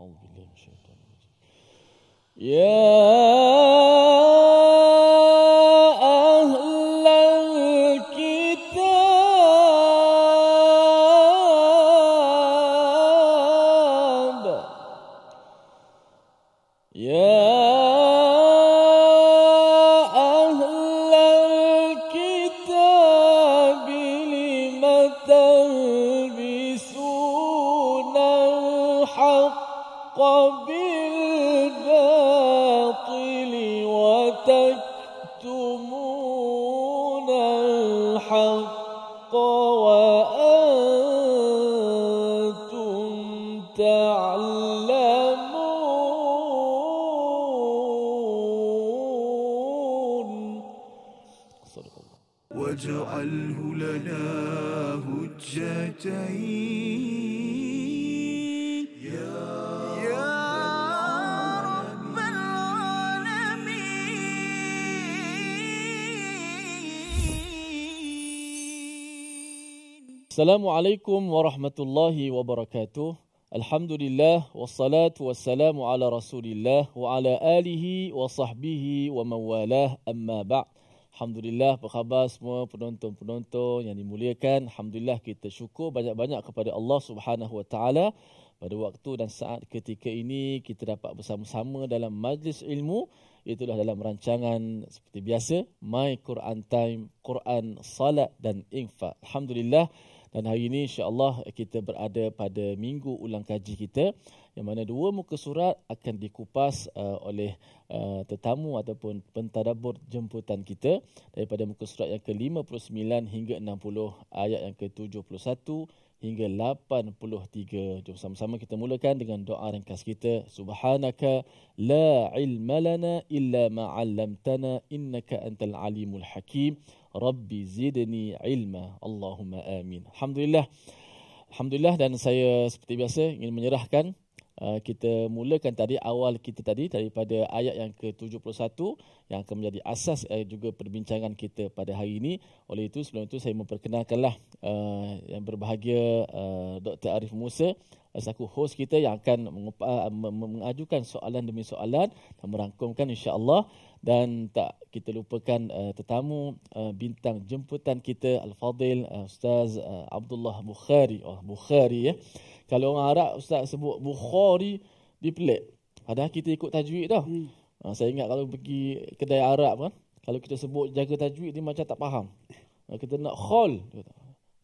أعوذ بالله من الشيطان الرجيم يا Assalamualaikum warahmatullahi wabarakatuh. Alhamdulillah wassalatu wassalamu ala Rasulillah wa ala alihi wa sahbihi wa mawalah amma ba' Alhamdulillah apa khabar semua penonton-penonton yang dimuliakan. Alhamdulillah kita syukur banyak-banyak kepada Allah Subhanahu wa taala pada waktu dan saat ketika ini kita dapat bersama-sama dalam majlis ilmu itulah dalam rancangan seperti biasa My Quran Time Quran Salat dan Infak. Alhamdulillah dan hari ini insya-Allah kita berada pada minggu ulang kaji kita yang mana dua muka surat akan dikupas uh, oleh uh, tetamu ataupun pentadabur jemputan kita daripada muka surat yang ke-59 hingga 60 ayat yang ke-71 hingga 83. Jom sama-sama kita mulakan dengan doa ringkas kita. Subhanaka la ilma lana illa ma 'allamtana innaka antal alimul hakim. Rabbi zidni ilma. Allahumma amin. Alhamdulillah. Alhamdulillah dan saya seperti biasa ingin menyerahkan Eh, kita mulakan tadi awal kita tadi daripada ayat yang ke-71 yang akan menjadi asas uh, juga perbincangan kita pada hari ini. Oleh itu sebelum itu saya memperkenalkanlah uh, yang berbahagia uh, Dr. Arif Musa selaku host kita yang akan mengajukan soalan demi soalan dan merangkumkan insya-Allah dan tak kita lupakan uh, tetamu uh, bintang jemputan kita al-fadil uh, ustaz uh, Abdullah Bukhari oh Bukhari ya kalau orang Arab ustaz sebut Bukhari dia pelik padahal kita ikut tajwid dah hmm. uh, saya ingat kalau pergi kedai Arab kan kalau kita sebut jaga tajwid dia macam tak faham uh, kita nak khol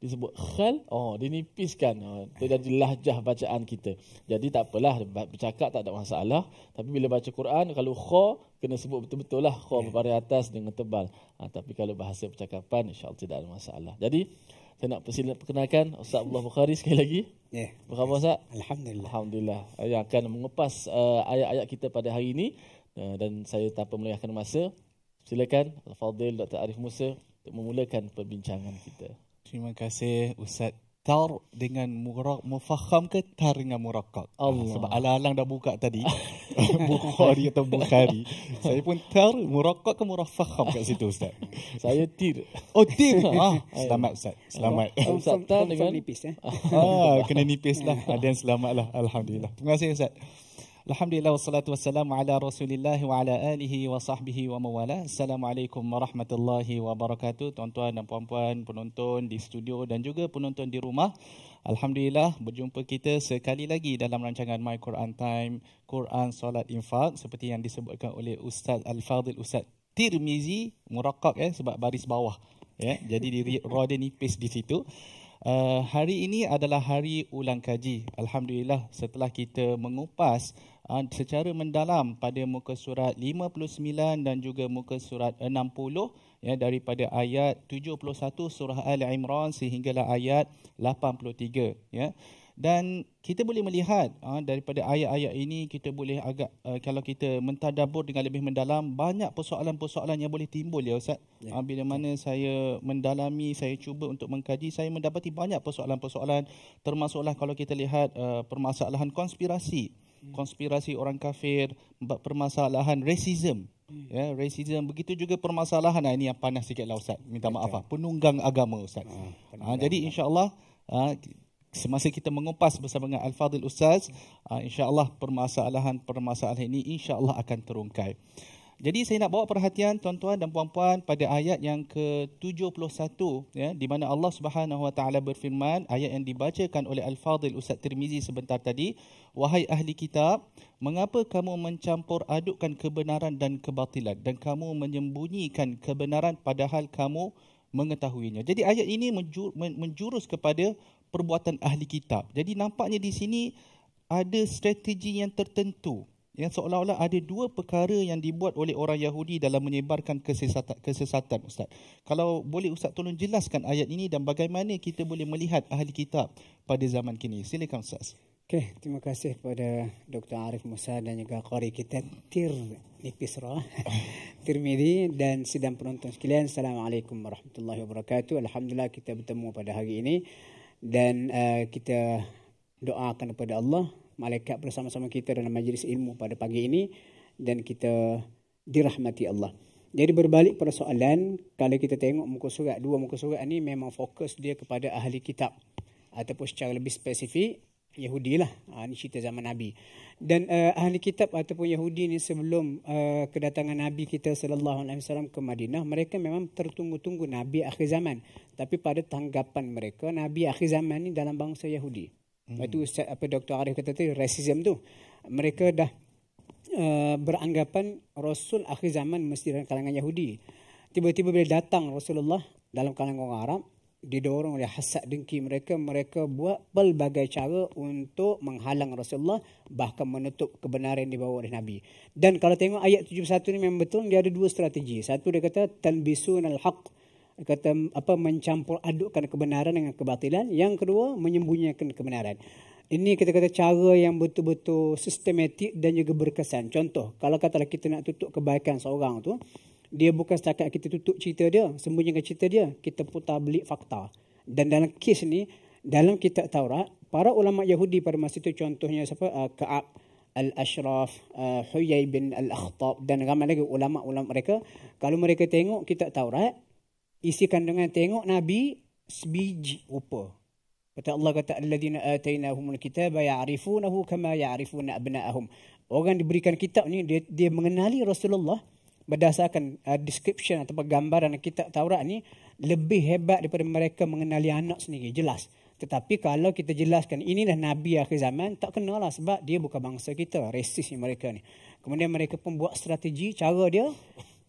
disebut khal oh dinipiskan oh, tu jadi lahjah bacaan kita jadi tak apalah bercakap tak ada masalah tapi bila baca Quran kalau kha kena sebut betul-betul lah kha yeah. Ya. atas dengan tebal ha, tapi kalau bahasa percakapan insyaallah tidak ada masalah jadi saya nak persilakan perkenalkan Ustaz Abdullah Bukhari sekali lagi. Ya. Yeah. Apa Ustaz? Alhamdulillah. Alhamdulillah. Saya akan mengupas uh, ayat-ayat kita pada hari ini uh, dan saya tanpa melengahkan masa silakan Al-Fadil Dr. Arif Musa untuk memulakan perbincangan kita. Terima kasih Ustaz Tar dengan murak mufakham ke tar dengan murakak? Ah, Allah. Sebab alang-alang dah buka tadi. Bukhari atau Bukhari. Saya pun tar murakak ke murafakham kat situ Ustaz. Saya tir. Oh tir. ah, selamat Ustaz. Selamat. Ustaz tar dengan nipis. Eh? Ah, kena nipis lah. Ada yang selamat lah. Alhamdulillah. Terima kasih Ustaz. Alhamdulillah wassalatu wassalamu ala rasulillah wa ala alihi wa sahbihi wa mawala. Assalamualaikum warahmatullahi wabarakatuh. Tuan-tuan dan puan-puan penonton di studio dan juga penonton di rumah. Alhamdulillah berjumpa kita sekali lagi dalam rancangan My Quran Time, Quran Solat Infaq seperti yang disebutkan oleh Ustaz Al-Fadil Ustaz Tirmizi Murakak eh, sebab baris bawah. Ya, yeah, jadi di roda nipis di situ. Uh, hari ini adalah hari ulang kaji. Alhamdulillah setelah kita mengupas Ah, secara mendalam pada muka surat 59 dan juga muka surat 60 ya daripada ayat 71 surah Ali Imran sehinggalah ayat 83 ya dan kita boleh melihat ah, daripada ayat-ayat ini kita boleh agak ah, kalau kita mentadabur dengan lebih mendalam banyak persoalan-persoalan yang boleh timbul ya ustaz. Ya. bila mana saya mendalami, saya cuba untuk mengkaji, saya mendapati banyak persoalan-persoalan termasuklah kalau kita lihat permasalahan konspirasi. Hmm. konspirasi orang kafir, permasalahan racism. Hmm. Ya, yeah, racism begitu juga permasalahan ah, ini yang panas sikitlah ustaz. Minta maaf ah, penunggang agama ustaz. Ha, ha, jadi insyaallah ha, semasa kita mengupas bersama dengan Al-Fadil ustaz, ha, hmm. Allah permasalahan-permasalahan ini insya Allah akan terungkai. Jadi saya nak bawa perhatian tuan-tuan dan puan-puan pada ayat yang ke-71 ya di mana Allah Subhanahu wa taala berfirman ayat yang dibacakan oleh Al-Fadil Ustaz Tirmizi sebentar tadi wahai ahli kitab mengapa kamu mencampur adukkan kebenaran dan kebatilan dan kamu menyembunyikan kebenaran padahal kamu mengetahuinya. Jadi ayat ini menjurus kepada perbuatan ahli kitab. Jadi nampaknya di sini ada strategi yang tertentu yang seolah-olah ada dua perkara yang dibuat oleh orang Yahudi dalam menyebarkan kesesatan, kesesatan Ustaz. Kalau boleh Ustaz tolong jelaskan ayat ini dan bagaimana kita boleh melihat ahli kitab pada zaman kini. Silakan Ustaz. Okay, terima kasih kepada Dr. Arif Musa dan juga Qari kita Tir Nipisra Tirmidhi dan sidang penonton sekalian Assalamualaikum warahmatullahi wabarakatuh Alhamdulillah kita bertemu pada hari ini Dan uh, kita doakan kepada Allah malaikat bersama-sama kita dalam majlis ilmu pada pagi ini dan kita dirahmati Allah. Jadi berbalik pada soalan, kalau kita tengok muka surat, dua muka surat ini memang fokus dia kepada ahli kitab ataupun secara lebih spesifik Yahudi lah. Ini ha, cerita zaman Nabi. Dan uh, ahli kitab ataupun Yahudi ini sebelum uh, kedatangan Nabi kita sallallahu alaihi wasallam ke Madinah, mereka memang tertunggu-tunggu Nabi akhir zaman. Tapi pada tanggapan mereka, Nabi akhir zaman ini dalam bangsa Yahudi. Hmm. Itu Ustaz apa Dr. Arif kata tadi rasisme tu. Mereka dah uh, beranggapan rasul akhir zaman mesti dalam kalangan Yahudi. Tiba-tiba bila datang Rasulullah dalam kalangan orang Arab, didorong oleh hasad dengki mereka, mereka buat pelbagai cara untuk menghalang Rasulullah bahkan menutup kebenaran yang dibawa oleh Nabi. Dan kalau tengok ayat 71 ni memang betul dia ada dua strategi. Satu dia kata al haqq kata apa mencampur adukkan kebenaran dengan kebatilan yang kedua menyembunyikan kebenaran ini kita kata cara yang betul-betul sistematik dan juga berkesan contoh kalau katalah kita nak tutup kebaikan seorang tu dia bukan setakat kita tutup cerita dia sembunyikan cerita dia kita putar belik fakta dan dalam kes ni dalam kitab Taurat para ulama Yahudi pada masa itu contohnya siapa uh, Ka'ab Al-Ashraf, ah, Huyai bin Al-Akhtab dan ramai lagi ulama-ulama mereka. Kalau mereka tengok kitab Taurat, isi kandungan tengok nabi sebiji rupa. Kata Allah kata alladziina aatainahumul kitaaba ya'rifunahu kama ya'rifuna abna'ahum. Orang diberikan kitab ni dia, dia mengenali Rasulullah berdasarkan uh, description ataupun gambaran kitab Taurat ni lebih hebat daripada mereka mengenali anak sendiri jelas. Tetapi kalau kita jelaskan inilah nabi akhir zaman tak kenalah sebab dia bukan bangsa kita, resis ni mereka ni. Kemudian mereka pun buat strategi cara dia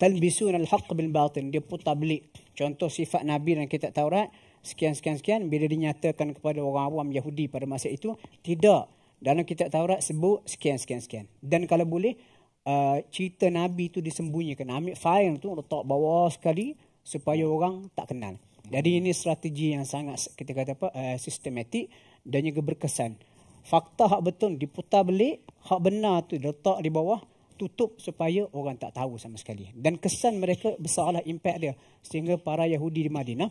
talbisun al-haq bil batin dia pun tablik contoh sifat nabi dan kitab Taurat sekian sekian sekian bila dinyatakan kepada orang awam Yahudi pada masa itu tidak dalam kitab Taurat sebut sekian sekian sekian dan kalau boleh uh, cerita nabi itu disembunyikan ambil file tu letak bawah sekali supaya orang tak kenal jadi ini strategi yang sangat kita kata apa uh, sistematik dan juga berkesan fakta hak betul diputar belik hak benar tu letak di bawah tutup supaya orang tak tahu sama sekali. Dan kesan mereka besarlah impak dia sehingga para Yahudi di Madinah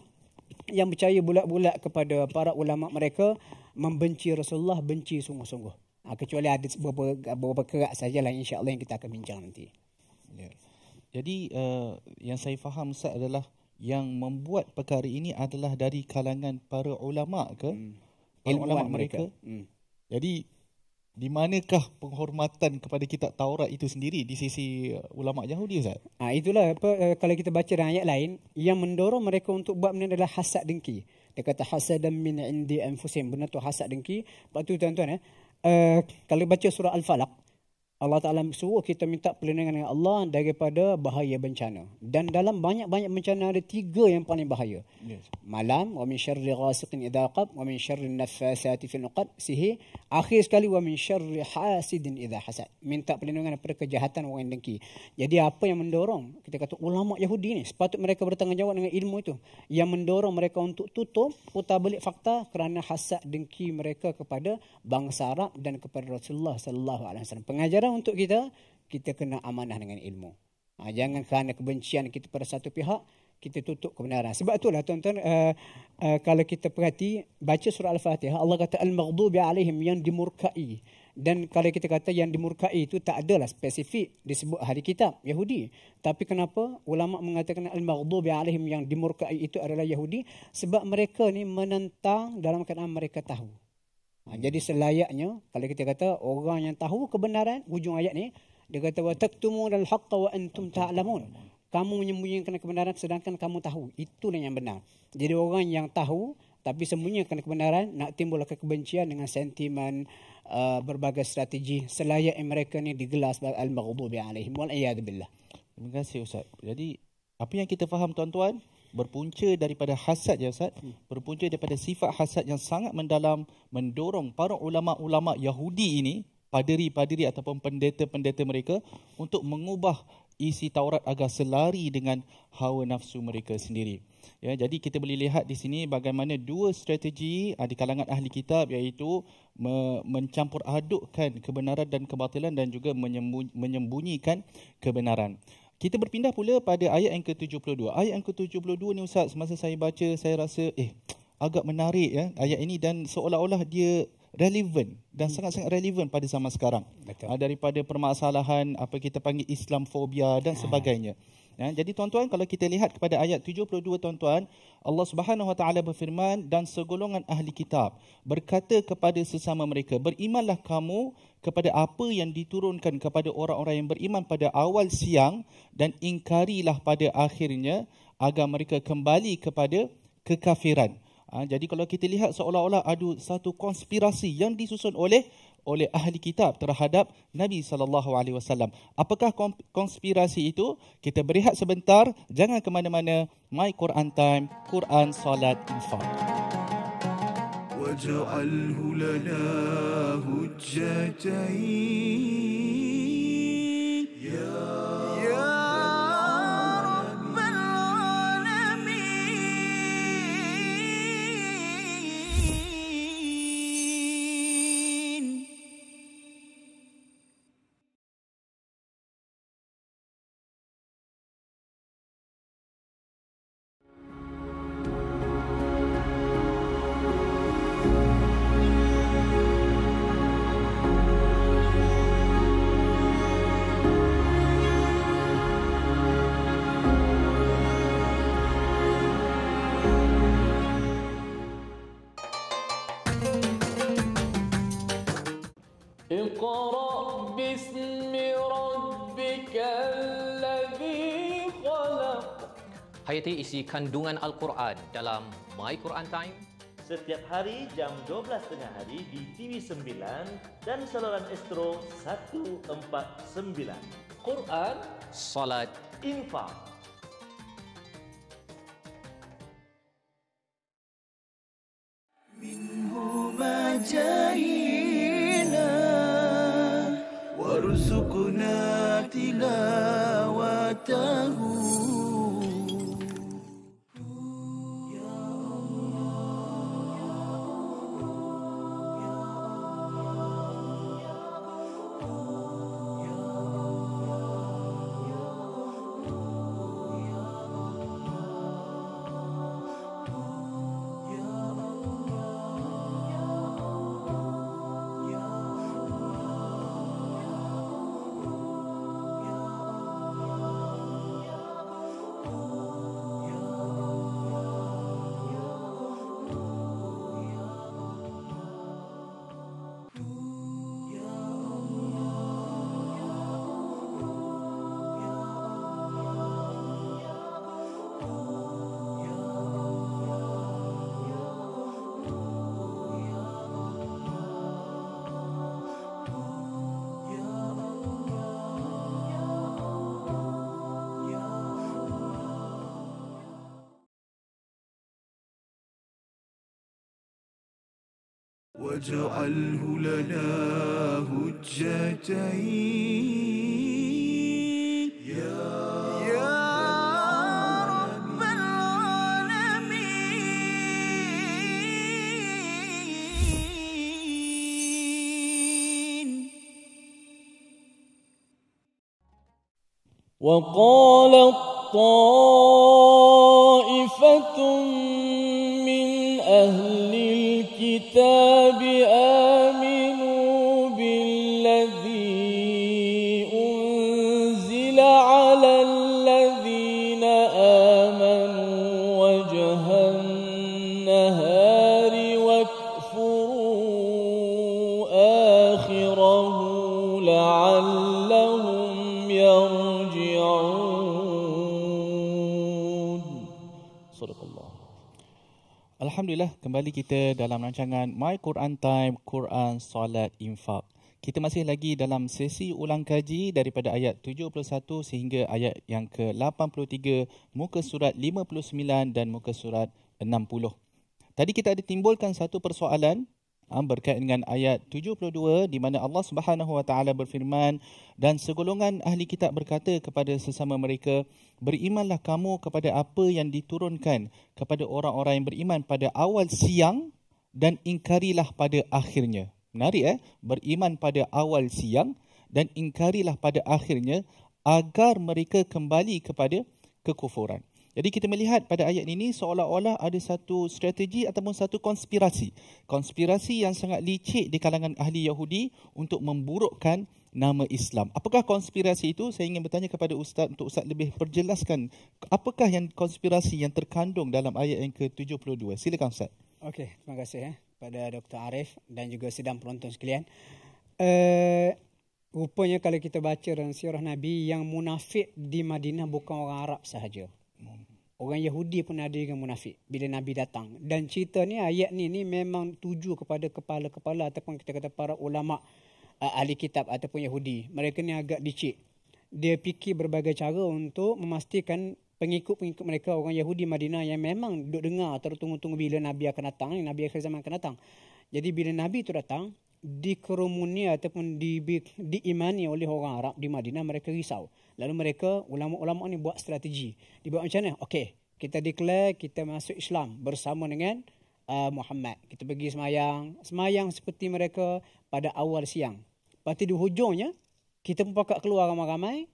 yang percaya bulat-bulat kepada para ulama mereka membenci Rasulullah benci sungguh-sungguh. Ha, kecuali ada beberapa beberapa kerak sajalah insya-Allah yang kita akan bincang nanti. Ya. Jadi uh, yang saya faham Ustaz adalah yang membuat perkara ini adalah dari kalangan para ulama ke hmm. para ulama mereka. mereka. Hmm. Jadi di manakah penghormatan kepada kitab Taurat itu sendiri di sisi uh, ulama Yahudi Ustaz? Ha, itulah apa uh, kalau kita baca dalam ayat lain yang mendorong mereka untuk buat benda adalah hasad dengki. Dia kata hasadan min indi anfusim. Benda tu hasad dengki. Lepas tu tuan-tuan eh, uh, kalau baca surah Al-Falaq Allah Ta'ala suruh kita minta perlindungan dengan Allah daripada bahaya bencana. Dan dalam banyak-banyak bencana ada tiga yang paling bahaya. Yes. Malam, wa min syarri ghasiqin idha wa min syarri nafasati fil nuqad, sihi. Akhir sekali, wa min syarri hasidin idha hasad. Minta perlindungan daripada kejahatan orang yang dengki. Jadi apa yang mendorong, kita kata ulama Yahudi ni, sepatut mereka bertanggungjawab dengan ilmu itu. Yang mendorong mereka untuk tutup, putar balik fakta kerana hasad dengki mereka kepada bangsa Arab dan kepada Rasulullah Sallallahu Alaihi Wasallam. Pengajaran amanah untuk kita, kita kena amanah dengan ilmu. Ha, jangan kerana kebencian kita pada satu pihak, kita tutup kebenaran. Sebab itulah tuan-tuan, uh, uh, kalau kita perhati, baca surah Al-Fatihah, Allah kata, Al-Maghdubi alaihim yang dimurkai. Dan kalau kita kata yang dimurkai itu tak adalah spesifik disebut hari kitab, Yahudi. Tapi kenapa ulama mengatakan Al-Maghdubi alaihim yang dimurkai itu adalah Yahudi? Sebab mereka ni menentang dalam keadaan mereka tahu. Ha, jadi selayaknya kalau kita kata orang yang tahu kebenaran hujung ayat ni dia kata wa taktumun al-haqqa wa antum ta'lamun. Kamu menyembunyikan kebenaran sedangkan kamu tahu. Itulah yang benar. Jadi orang yang tahu tapi sembunyikan kebenaran nak timbul kebencian dengan sentimen uh, berbagai strategi selayak mereka ni digelas al-maghdubi alaihim wal iyad billah. Terima kasih Ustaz. Jadi apa yang kita faham tuan-tuan berpunca daripada hasad ya Ustaz, berpunca daripada sifat hasad yang sangat mendalam mendorong para ulama-ulama Yahudi ini, paderi-paderi ataupun pendeta-pendeta mereka untuk mengubah isi Taurat agar selari dengan hawa nafsu mereka sendiri. Ya, jadi kita boleh lihat di sini bagaimana dua strategi ah, di kalangan ahli kitab iaitu mencampur adukkan kebenaran dan kebatilan dan juga menyembunyikan kebenaran. Kita berpindah pula pada ayat yang ke-72. Ayat yang ke-72 ni Ustaz, semasa saya baca, saya rasa eh agak menarik ya ayat ini dan seolah-olah dia relevan dan hmm. sangat-sangat relevan pada zaman sekarang. Betul. Ah, daripada permasalahan apa kita panggil Islamfobia dan ah. sebagainya. Ya, jadi tuan-tuan kalau kita lihat kepada ayat 72 tuan-tuan, Allah Subhanahu Wa Taala berfirman dan segolongan ahli kitab berkata kepada sesama mereka, "Berimanlah kamu kepada apa yang diturunkan kepada orang-orang yang beriman pada awal siang dan ingkarilah pada akhirnya agar mereka kembali kepada kekafiran. Ha, jadi kalau kita lihat seolah-olah ada satu konspirasi yang disusun oleh oleh ahli kitab terhadap Nabi saw. Apakah konspirasi itu? Kita berehat sebentar, jangan ke mana-mana. My Quran Time, Quran Salat Infaq. واجعله لنا هجتين يا hayati isi kandungan Al-Quran dalam My Quran Time setiap hari jam 12.30 hari di TV9 dan saluran Astro 149. Quran, Salat, Infa. Minhumajaina warzuqna tilawatahu. واجعله لنا هجتين يا رب العالمين وقال الطالب kita dalam rancangan My Quran Time Quran Salat Infaq. Kita masih lagi dalam sesi ulang kaji daripada ayat 71 sehingga ayat yang ke-83 muka surat 59 dan muka surat 60. Tadi kita ada timbulkan satu persoalan berkait dengan ayat 72 di mana Allah Subhanahu Wa Taala berfirman dan segolongan ahli kitab berkata kepada sesama mereka berimanlah kamu kepada apa yang diturunkan kepada orang-orang yang beriman pada awal siang dan ingkarilah pada akhirnya. Menarik eh beriman pada awal siang dan ingkarilah pada akhirnya agar mereka kembali kepada kekufuran. Jadi kita melihat pada ayat ini seolah-olah ada satu strategi ataupun satu konspirasi. Konspirasi yang sangat licik di kalangan ahli Yahudi untuk memburukkan nama Islam. Apakah konspirasi itu? Saya ingin bertanya kepada Ustaz untuk Ustaz lebih perjelaskan apakah yang konspirasi yang terkandung dalam ayat yang ke-72. Silakan Ustaz. Okey, terima kasih eh, pada Dr. Arif dan juga sedang penonton sekalian. Uh, rupanya kalau kita baca dalam sirah Nabi yang munafik di Madinah bukan orang Arab sahaja. Orang Yahudi pun ada dengan munafik bila Nabi datang. Dan cerita ni ayat ni ni memang tuju kepada kepala-kepala ataupun kita kata para ulama uh, ahli kitab ataupun Yahudi. Mereka ni agak licik. Dia fikir berbagai cara untuk memastikan pengikut-pengikut mereka orang Yahudi Madinah yang memang duduk dengar atau tunggu-tunggu bila Nabi akan datang, Nabi akhir zaman akan datang. Jadi bila Nabi itu datang, dikerumuni ataupun di, diimani oleh orang Arab di Madinah, mereka risau. Lalu mereka, ulama-ulama ni buat strategi. Dia buat macam mana? Okey, kita declare kita masuk Islam bersama dengan uh, Muhammad. Kita pergi semayang. Semayang seperti mereka pada awal siang. Lepas di hujungnya, kita pun pakat keluar ramai-ramai.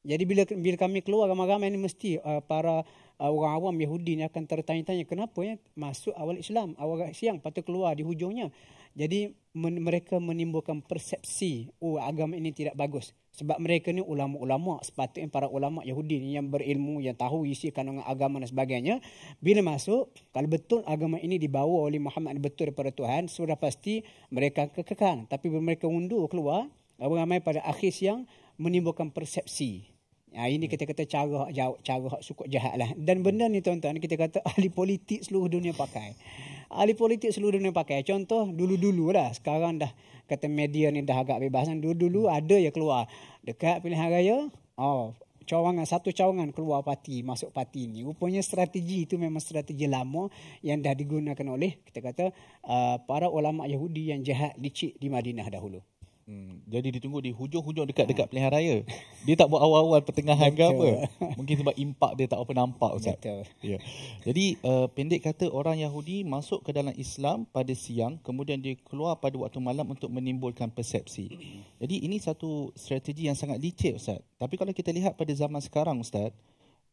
Jadi bila, bila kami keluar ramai-ramai ini mesti uh, para uh, orang awam Yahudi ni akan tertanya-tanya kenapa ya masuk awal Islam, awal siang, lepas tu keluar di hujungnya. Jadi men- mereka menimbulkan persepsi, oh agama ini tidak bagus sebab mereka ni ulama-ulama sepatutnya para ulama Yahudi ni yang berilmu yang tahu isi kandungan agama dan sebagainya bila masuk kalau betul agama ini dibawa oleh Muhammad betul daripada Tuhan sudah pasti mereka kekekang tapi bila mereka undur keluar ramai pada akhir siang menimbulkan persepsi Ya, ini kita kata cara jauh, cara suku jahat lah. Dan benda ni tuan-tuan, kita kata ahli politik seluruh dunia pakai ahli politik seluruh dunia pakai. Contoh dulu-dulu lah sekarang dah kata media ni dah agak bebas. Kan. Dulu-dulu ada je keluar dekat pilihan raya. Oh, cawangan satu cawangan keluar parti masuk parti ni. Rupanya strategi itu memang strategi lama yang dah digunakan oleh kita kata uh, para ulama Yahudi yang jahat licik di Madinah dahulu. Hmm, jadi ditunggu di hujung-hujung dekat-dekat ha. pilihan raya. Dia tak buat awal-awal pertengahan ke apa. Mungkin sebab impak dia tak apa nampak Ustaz. Betul. Ya. Jadi uh, pendek kata orang Yahudi masuk ke dalam Islam pada siang kemudian dia keluar pada waktu malam untuk menimbulkan persepsi. Jadi ini satu strategi yang sangat licik Ustaz. Tapi kalau kita lihat pada zaman sekarang Ustaz,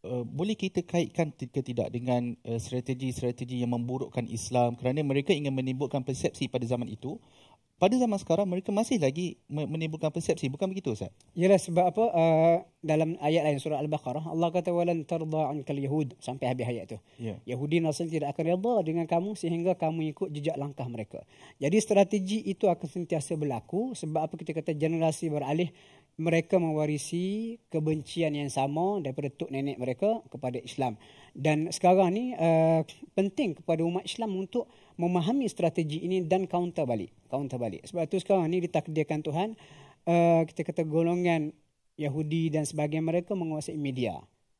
Uh, boleh kita kaitkan ke tidak dengan uh, strategi-strategi yang memburukkan Islam kerana mereka ingin menimbulkan persepsi pada zaman itu pada zaman sekarang mereka masih lagi menimbulkan persepsi bukan begitu ustaz Yalah sebab apa uh, dalam ayat lain surah al-baqarah Allah kata walan tarda ankal yahud sampai habis ayat tu yeah. yahudi nasrani tidak akan redha dengan kamu sehingga kamu ikut jejak langkah mereka jadi strategi itu akan sentiasa berlaku sebab apa kita kata generasi beralih mereka mewarisi kebencian yang sama daripada tok nenek mereka kepada Islam dan sekarang ni uh, penting kepada umat Islam untuk memahami strategi ini dan counter balik. Counter balik. Sebab itu sekarang ini ditakdirkan Tuhan, uh, kita kata golongan Yahudi dan sebagainya mereka menguasai media.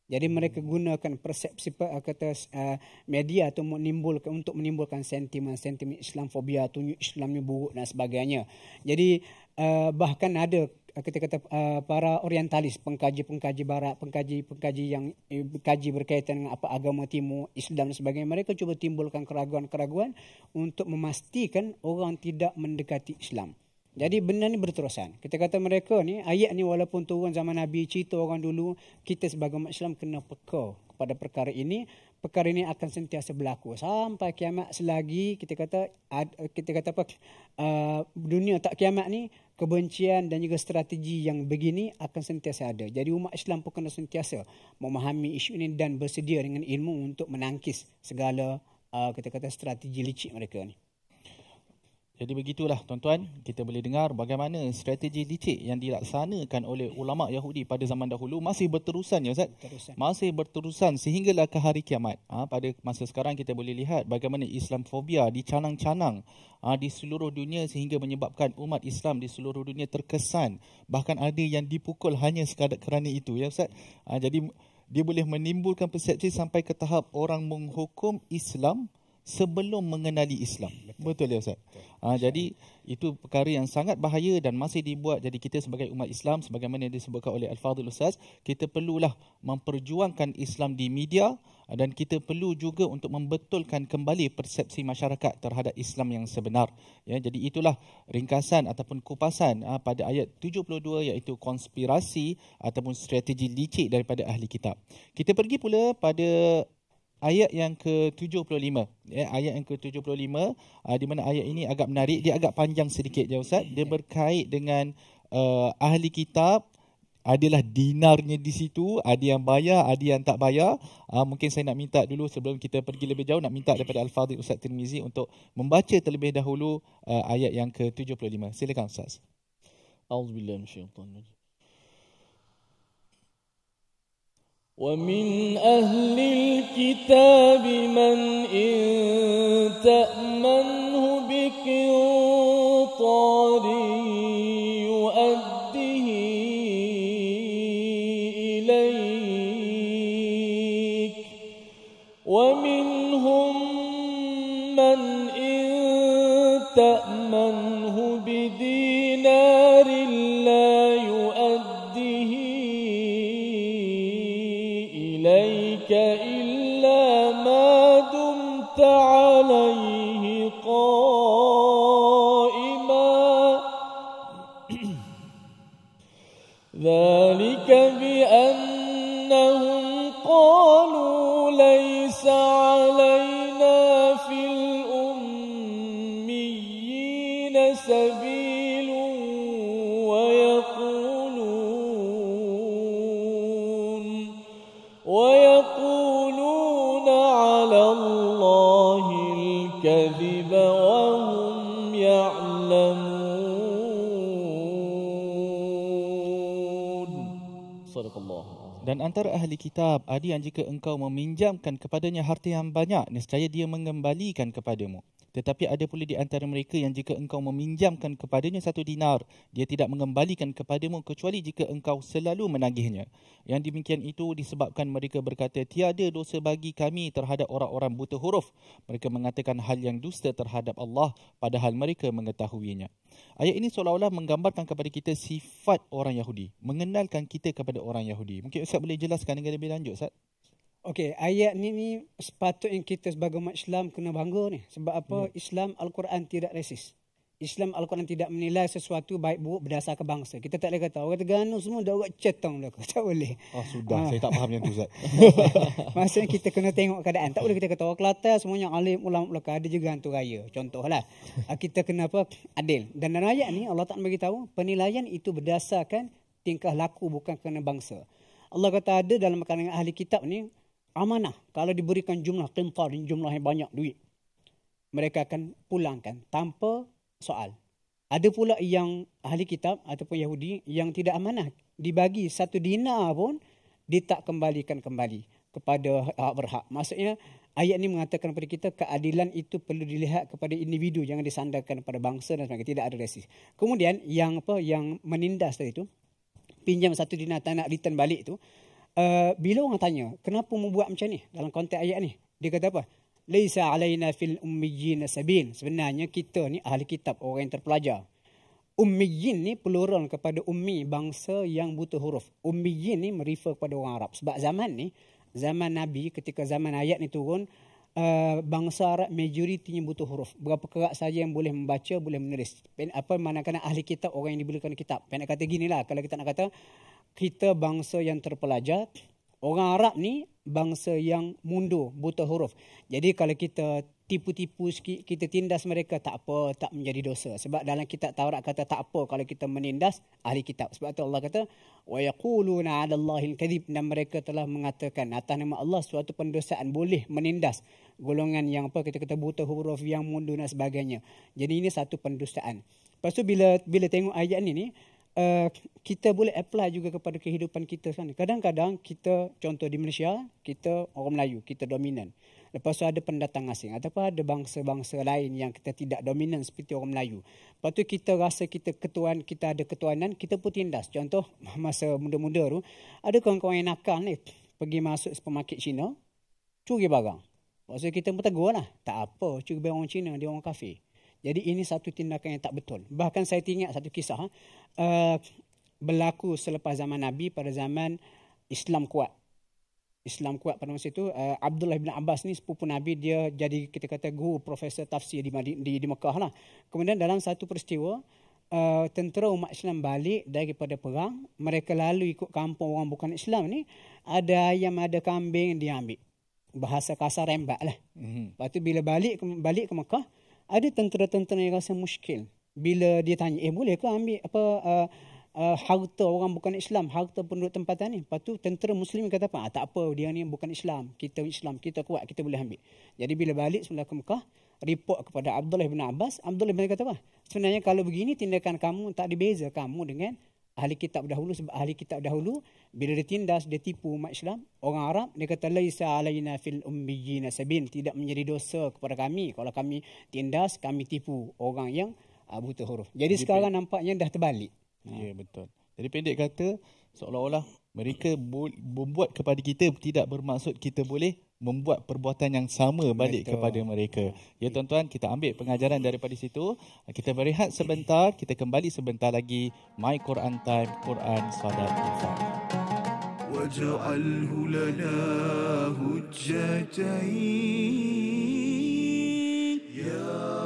Jadi mereka gunakan persepsi uh, kata uh, media atau menimbulkan untuk menimbulkan sentimen-sentimen Islamfobia, tunjuk Islamnya buruk dan sebagainya. Jadi uh, bahkan ada kita kata uh, para orientalis pengkaji-pengkaji barat pengkaji-pengkaji yang eh, kaji berkaitan dengan apa agama timur Islam dan sebagainya mereka cuba timbulkan keraguan-keraguan untuk memastikan orang tidak mendekati Islam jadi benda ni berterusan. Kita kata mereka ni ayat ni walaupun turun zaman Nabi cerita orang dulu kita sebagai umat Islam kena peka kepada perkara ini. Perkara ini akan sentiasa berlaku sampai kiamat selagi kita kata kita kata apa uh, dunia tak kiamat ni kebencian dan juga strategi yang begini akan sentiasa ada. Jadi umat Islam pun kena sentiasa memahami isu ini dan bersedia dengan ilmu untuk menangkis segala uh, kata-kata strategi licik mereka ni. Jadi begitulah tuan-tuan, kita boleh dengar bagaimana strategi licik yang dilaksanakan oleh ulama Yahudi pada zaman dahulu masih berterusan ya Ustaz. Berterusan. Masih berterusan sehinggalah ke hari kiamat. Ha, pada masa sekarang kita boleh lihat bagaimana Islamofobia dicanang-canang ha, di seluruh dunia sehingga menyebabkan umat Islam di seluruh dunia terkesan. Bahkan ada yang dipukul hanya sekadar kerana itu ya Ustaz. Ha, jadi dia boleh menimbulkan persepsi sampai ke tahap orang menghukum Islam sebelum mengenali Islam. Betul, Betul ya Ustaz? Ha, jadi itu perkara yang sangat bahaya dan masih dibuat jadi kita sebagai umat Islam sebagaimana yang disebutkan oleh Al-Fadhil Ustaz, kita perlulah memperjuangkan Islam di media ah, dan kita perlu juga untuk membetulkan kembali persepsi masyarakat terhadap Islam yang sebenar. Ya, jadi itulah ringkasan ataupun kupasan ha, pada ayat 72 iaitu konspirasi ataupun strategi licik daripada ahli kitab. Kita pergi pula pada ayat yang ke-75 ya ayat yang ke-75 uh, di mana ayat ini agak menarik dia agak panjang sedikit ya ustaz dia ya. berkait dengan uh, ahli kitab adalah dinarnya di situ ada yang bayar ada yang tak bayar uh, mungkin saya nak minta dulu sebelum kita pergi lebih jauh nak minta daripada al-fadhil ustaz Tirmizi untuk membaca terlebih dahulu uh, ayat yang ke-75 silakan ustaz auzubillahi minasyaitanir rajim ومن أهل الكتاب من إن تأمنه بقنطار antara ahli kitab ada yang jika engkau meminjamkan kepadanya harta yang banyak, nescaya dia mengembalikan kepadamu. Tetapi ada pula di antara mereka yang jika engkau meminjamkan kepadanya satu dinar, dia tidak mengembalikan kepadamu kecuali jika engkau selalu menagihnya. Yang demikian itu disebabkan mereka berkata, tiada dosa bagi kami terhadap orang-orang buta huruf. Mereka mengatakan hal yang dusta terhadap Allah padahal mereka mengetahuinya. Ayat ini seolah-olah menggambarkan kepada kita sifat orang Yahudi, mengenalkan kita kepada orang Yahudi. Mungkin Ustaz boleh jelaskan dengan lebih lanjut Ustaz? Okey, ayat ni ni sepatutnya kita sebagai umat Islam kena bangga ni. Sebab apa? Yeah. Hmm. Islam Al-Quran tidak rasis. Islam Al-Quran tidak menilai sesuatu baik buruk berdasarkan bangsa. Kita tak boleh kata orang Terengganu semua dah orang cetong dah. Tak boleh. Ah oh, sudah, ha. saya tak faham yang tu Ustaz. Maksudnya kita kena tengok keadaan. Tak boleh kita kata orang Kelantan semuanya alim ulama belaka ada juga hantu raya. Contohlah. Ah, kita kena apa? Adil. Dan dalam ayat ni Allah tak bagi tahu penilaian itu berdasarkan tingkah laku bukan kerana bangsa. Allah kata ada dalam kalangan ahli kitab ni amanah. Kalau diberikan jumlah kintar, jumlah yang banyak duit. Mereka akan pulangkan tanpa soal. Ada pula yang ahli kitab ataupun Yahudi yang tidak amanah. Dibagi satu dina pun, dia tak kembalikan kembali kepada hak berhak. Maksudnya, ayat ini mengatakan kepada kita keadilan itu perlu dilihat kepada individu. Jangan disandarkan kepada bangsa dan sebagainya. Tidak ada resis. Kemudian yang apa yang menindas tadi itu, pinjam satu dina tak nak return balik itu, Eh, bila orang tanya, kenapa mu buat macam ni dalam konteks ayat ni? Dia kata apa? Laisa alaina fil ummiyin sabil. Sebenarnya kita ni ahli kitab, orang yang terpelajar. Ummiyin ni plural kepada ummi, bangsa yang buta huruf. Ummiyin ni merefer kepada orang Arab. Sebab zaman ni, zaman Nabi ketika zaman ayat ni turun, uh, bangsa Arab majoritinya butuh huruf. Berapa kerak saja yang boleh membaca, boleh menulis. Apa mana kena ahli kitab, orang yang dibelikan kitab. Pena kata gini lah kalau kita nak kata, kita bangsa yang terpelajar. Orang Arab ni bangsa yang mundur, buta huruf. Jadi kalau kita tipu-tipu sikit, kita tindas mereka, tak apa, tak menjadi dosa. Sebab dalam kitab Taurat kata tak apa kalau kita menindas ahli kitab. Sebab tu Allah kata, wa وَيَقُولُونَ عَلَى اللَّهِ الْكَذِبِ Dan mereka telah mengatakan atas nama Allah suatu pendosaan boleh menindas golongan yang apa kita kata buta huruf yang mundur dan sebagainya. Jadi ini satu pendosaan. Lepas bila, bila tengok ayat ni ni, Eh, kita boleh apply juga kepada kehidupan kita sekarang. Kadang-kadang kita contoh di Malaysia, kita orang Melayu, kita dominan. Lepas tu ada pendatang asing ataupun ada bangsa-bangsa lain yang kita tidak dominan seperti orang Melayu. Lepas tu kita rasa kita ketuan, kita ada ketuanan, kita pun tindas. Contoh masa muda-muda tu, ada kawan-kawan yang nakal ni pergi masuk supermarket Cina, curi barang. Maksudnya kita pun tegur lah. Tak apa, curi barang orang Cina, dia orang kafir. Jadi ini satu tindakan yang tak betul. Bahkan saya ingat satu kisah. Uh, berlaku selepas zaman Nabi pada zaman Islam kuat. Islam kuat pada masa itu. Uh, Abdullah bin Abbas ni sepupu Nabi. Dia jadi kita kata guru profesor tafsir di, Madi, di, di Mekah lah. Kemudian dalam satu peristiwa. Uh, tentera umat Islam balik daripada perang. Mereka lalu ikut kampung orang bukan Islam ni. Ada ayam, ada kambing diambil Bahasa kasar rembat lah. Mm-hmm. Lepas tu bila balik balik ke Mekah ada tentera-tentera yang rasa muskil bila dia tanya eh boleh ke ambil apa uh, uh, harta orang bukan Islam, harta penduduk tempatan ni. Lepas tu tentera muslim kata apa? Ah, tak apa, dia ni bukan Islam. Kita Islam, kita kuat, kita boleh ambil. Jadi bila balik semula ke Mekah, report kepada Abdullah bin Abbas, Abdullah bin Abbas kata apa? Sebenarnya kalau begini tindakan kamu tak dibeza kamu dengan ahli kitab dahulu sebab ahli kitab dahulu bila dia tindas dia tipu umat Islam orang Arab dia kata laisa alaina fil ummiyyin sabin tidak menjadi dosa kepada kami kalau kami tindas kami tipu orang yang uh, buta huruf jadi, jadi sekarang pendek. nampaknya dah terbalik ha. ya yeah, betul jadi pendek kata seolah-olah mereka bu- membuat kepada kita tidak bermaksud kita boleh membuat perbuatan yang sama balik Betul. kepada mereka. Ya tuan-tuan, kita ambil pengajaran daripada situ. Kita berehat sebentar, kita kembali sebentar lagi My Quran Time Quran Sadat Infaq. وَجَعَلْهُ لَنَا هُجَّتَيْنِ يَا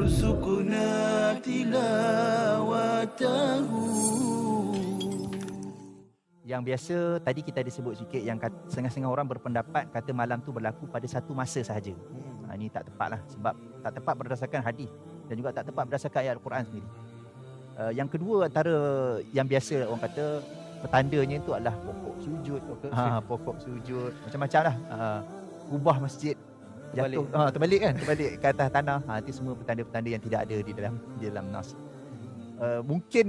ارزقنا تلاوته yang biasa tadi kita ada sebut sikit yang setengah-setengah orang berpendapat kata malam tu berlaku pada satu masa sahaja. Hmm. Ha, ini tak tepat lah sebab tak tepat berdasarkan hadis dan juga tak tepat berdasarkan ayat Al-Quran sendiri. Uh, yang kedua antara yang biasa orang kata petandanya itu adalah pokok sujud. Pokok, ha, pokok sujud. Macam-macam lah. Uh, ubah masjid terbalik. jatuh ha, terbalik kan terbalik ke atas tanah ha, ah, itu semua petanda-petanda yang tidak ada di dalam di dalam nas uh, mungkin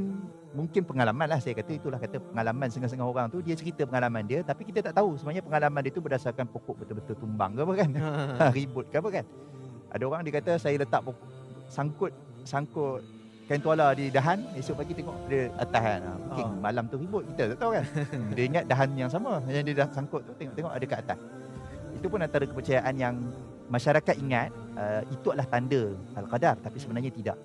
mungkin pengalaman lah saya kata itulah kata pengalaman sengah-sengah orang tu dia cerita pengalaman dia tapi kita tak tahu sebenarnya pengalaman dia tu berdasarkan pokok betul-betul tumbang ke apa kan ha, ribut ke apa kan ada orang dia kata saya letak pokok sangkut sangkut kain tuala di dahan esok pagi tengok dia atas kan mungkin oh. malam tu ribut kita tak tahu kan dia ingat dahan yang sama yang dia dah sangkut tu tengok-tengok ada kat atas itu pun antara kepercayaan yang masyarakat ingat uh, itu adalah tanda al-qadar tapi sebenarnya tidak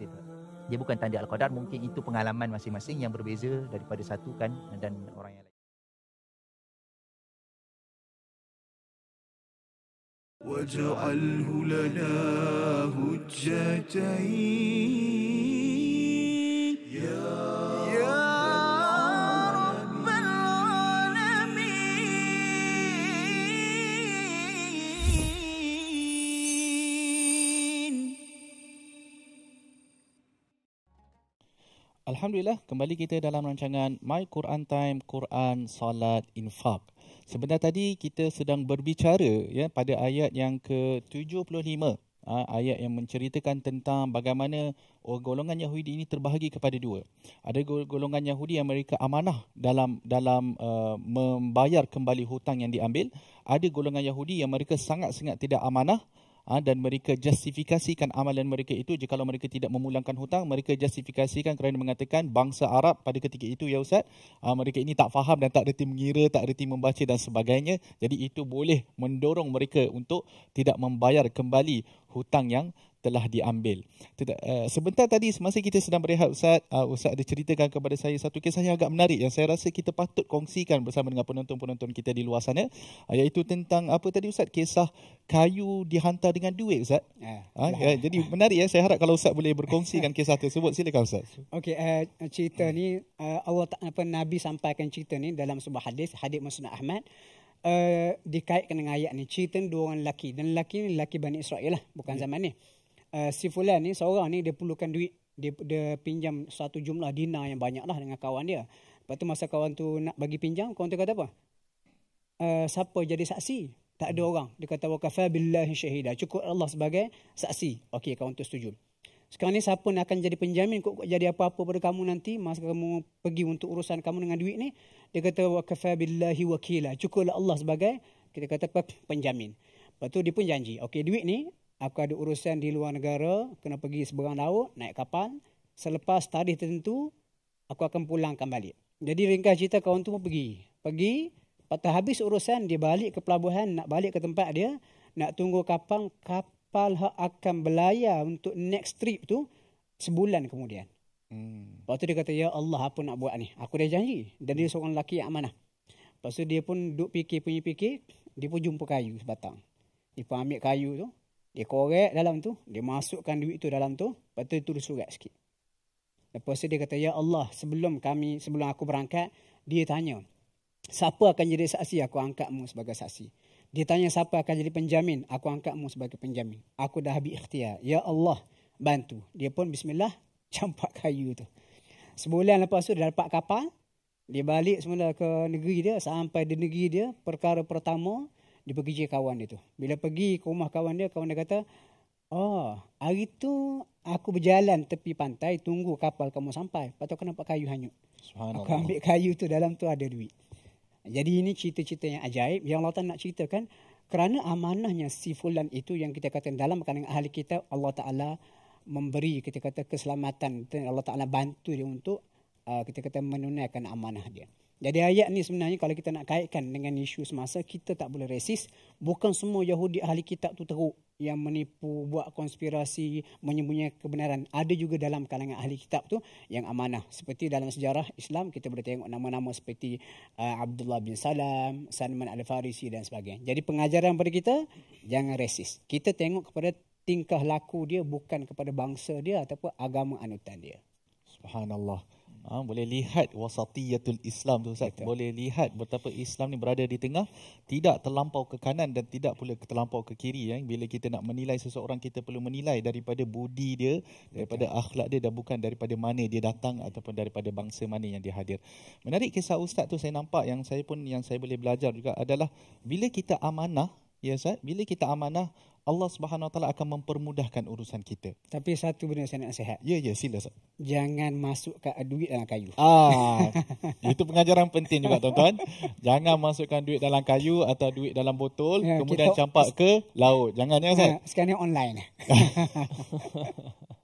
dia bukan tanda al-qadar mungkin itu pengalaman masing-masing yang berbeza daripada satu kan dan orang yang lain waj'alhu lana hujjatain Alhamdulillah, kembali kita dalam rancangan My Quran Time, Quran Salat Infaq. Sebenarnya tadi kita sedang berbicara ya pada ayat yang ke-75. Ha, ayat yang menceritakan tentang bagaimana oh, golongan Yahudi ini terbahagi kepada dua. Ada golongan Yahudi yang mereka amanah dalam dalam uh, membayar kembali hutang yang diambil. Ada golongan Yahudi yang mereka sangat-sangat tidak amanah Ha, dan mereka justifikasikan amalan mereka itu jika kalau mereka tidak memulangkan hutang mereka justifikasikan kerana mengatakan bangsa Arab pada ketika itu ya ustaz ha, mereka ini tak faham dan tak reti mengira tak reti membaca dan sebagainya jadi itu boleh mendorong mereka untuk tidak membayar kembali hutang yang telah diambil. Eh, sebentar tadi semasa kita sedang berehat Ustaz, ah, Ustaz ada ceritakan kepada saya satu kisah yang agak menarik yang saya rasa kita patut kongsikan bersama dengan penonton-penonton kita di luar sana ah, iaitu tentang apa tadi Ustaz kisah kayu dihantar dengan duit Ustaz. Uh, uh, jadi menarik ya saya harap kalau Ustaz boleh berkongsikan kisah tersebut silakan Ustaz. Okey uh, cerita ni uh, Allah apa Nabi sampaikan cerita ni dalam sebuah hadis hadis Musnad Ahmad Uh, dikaitkan dengan ayat ni cerita dua orang lelaki dan lelaki ni lelaki Bani Israel lah bukan ya. zaman ni uh, si fulan ni seorang ni dia perlukan duit dia, dia pinjam satu jumlah dina yang banyak lah dengan kawan dia. Lepas tu masa kawan tu nak bagi pinjam, kawan tu kata apa? Uh, siapa jadi saksi? Tak ada orang. Dia kata wa kafa billahi syahida. Cukup Allah sebagai saksi. Okey, kawan tu setuju. Sekarang ni siapa nak akan jadi penjamin kok jadi apa-apa pada kamu nanti masa kamu pergi untuk urusan kamu dengan duit ni? Dia kata wa kafa billahi wakila. Cukuplah Allah sebagai kita kata apa? penjamin. Lepas tu dia pun janji. Okey, duit ni aku ada urusan di luar negara, kena pergi seberang laut, naik kapal. Selepas tarikh tertentu, aku akan pulang kembali. Jadi ringkas cerita kawan tu pun pergi. Pergi, patah habis urusan, dia balik ke pelabuhan, nak balik ke tempat dia, nak tunggu kapal, kapal akan berlayar untuk next trip tu sebulan kemudian. Hmm. Lepas tu dia kata, Ya Allah apa nak buat ni? Aku dah janji. Dan dia seorang lelaki yang mana. Lepas tu dia pun duduk fikir punya fikir, dia pun jumpa kayu sebatang. Dia pun ambil kayu tu, dia korek dalam tu. Dia masukkan duit tu dalam tu. Lepas tu dia tulis surat sikit. Lepas tu dia kata, Ya Allah, sebelum kami, sebelum aku berangkat, dia tanya, siapa akan jadi saksi? Aku angkat mu sebagai saksi. Dia tanya, siapa akan jadi penjamin? Aku angkat mu sebagai penjamin. Aku dah habis ikhtiar. Ya Allah, bantu. Dia pun, Bismillah, campak kayu tu. Sebulan lepas tu, dia dapat kapal. Dia balik semula ke negeri dia. Sampai di negeri dia, perkara pertama, dia pergi je kawan dia tu. Bila pergi ke rumah kawan dia, kawan dia kata, oh, hari tu aku berjalan tepi pantai, tunggu kapal kamu sampai. Patut tu aku kayu hanyut. Aku ambil kayu tu, dalam tu ada duit. Jadi ini cerita-cerita yang ajaib yang Allah Ta'ala nak ceritakan. Kerana amanahnya si fulan itu yang kita kata dalam kandungan ahli kita, Allah Ta'ala memberi kita kata keselamatan. Allah Ta'ala bantu dia untuk uh, kita kata menunaikan amanah dia. Jadi ayat ni sebenarnya kalau kita nak kaitkan dengan isu semasa, kita tak boleh resis. Bukan semua Yahudi ahli kitab tu teruk yang menipu, buat konspirasi, menyembunyikan kebenaran. Ada juga dalam kalangan ahli kitab tu yang amanah. Seperti dalam sejarah Islam, kita boleh tengok nama-nama seperti uh, Abdullah bin Salam, Salman al-Farisi dan sebagainya. Jadi pengajaran pada kita, jangan resis. Kita tengok kepada tingkah laku dia bukan kepada bangsa dia ataupun agama anutan dia. Subhanallah. Ha, boleh lihat wasatiyatul Islam tu Ustaz. Ya. Boleh lihat betapa Islam ni berada di tengah, tidak terlampau ke kanan dan tidak pula terlampau ke kiri ya. Bila kita nak menilai seseorang kita perlu menilai daripada budi dia, daripada akhlak dia dan bukan daripada mana dia datang ataupun daripada bangsa mana yang dia hadir. Menarik kisah Ustaz tu saya nampak yang saya pun yang saya boleh belajar juga adalah bila kita amanah ya Ustaz, bila kita amanah, Allah Subhanahu Wa Taala akan mempermudahkan urusan kita. Tapi satu benda saya nak sehat. Ya, ya, sila Ustaz. Jangan masukkan duit dalam kayu. Ah, itu pengajaran penting juga tuan-tuan. Jangan masukkan duit dalam kayu atau duit dalam botol, ya, kemudian campak ke laut. Jangan ya Ustaz. Ha, sekarang ni online.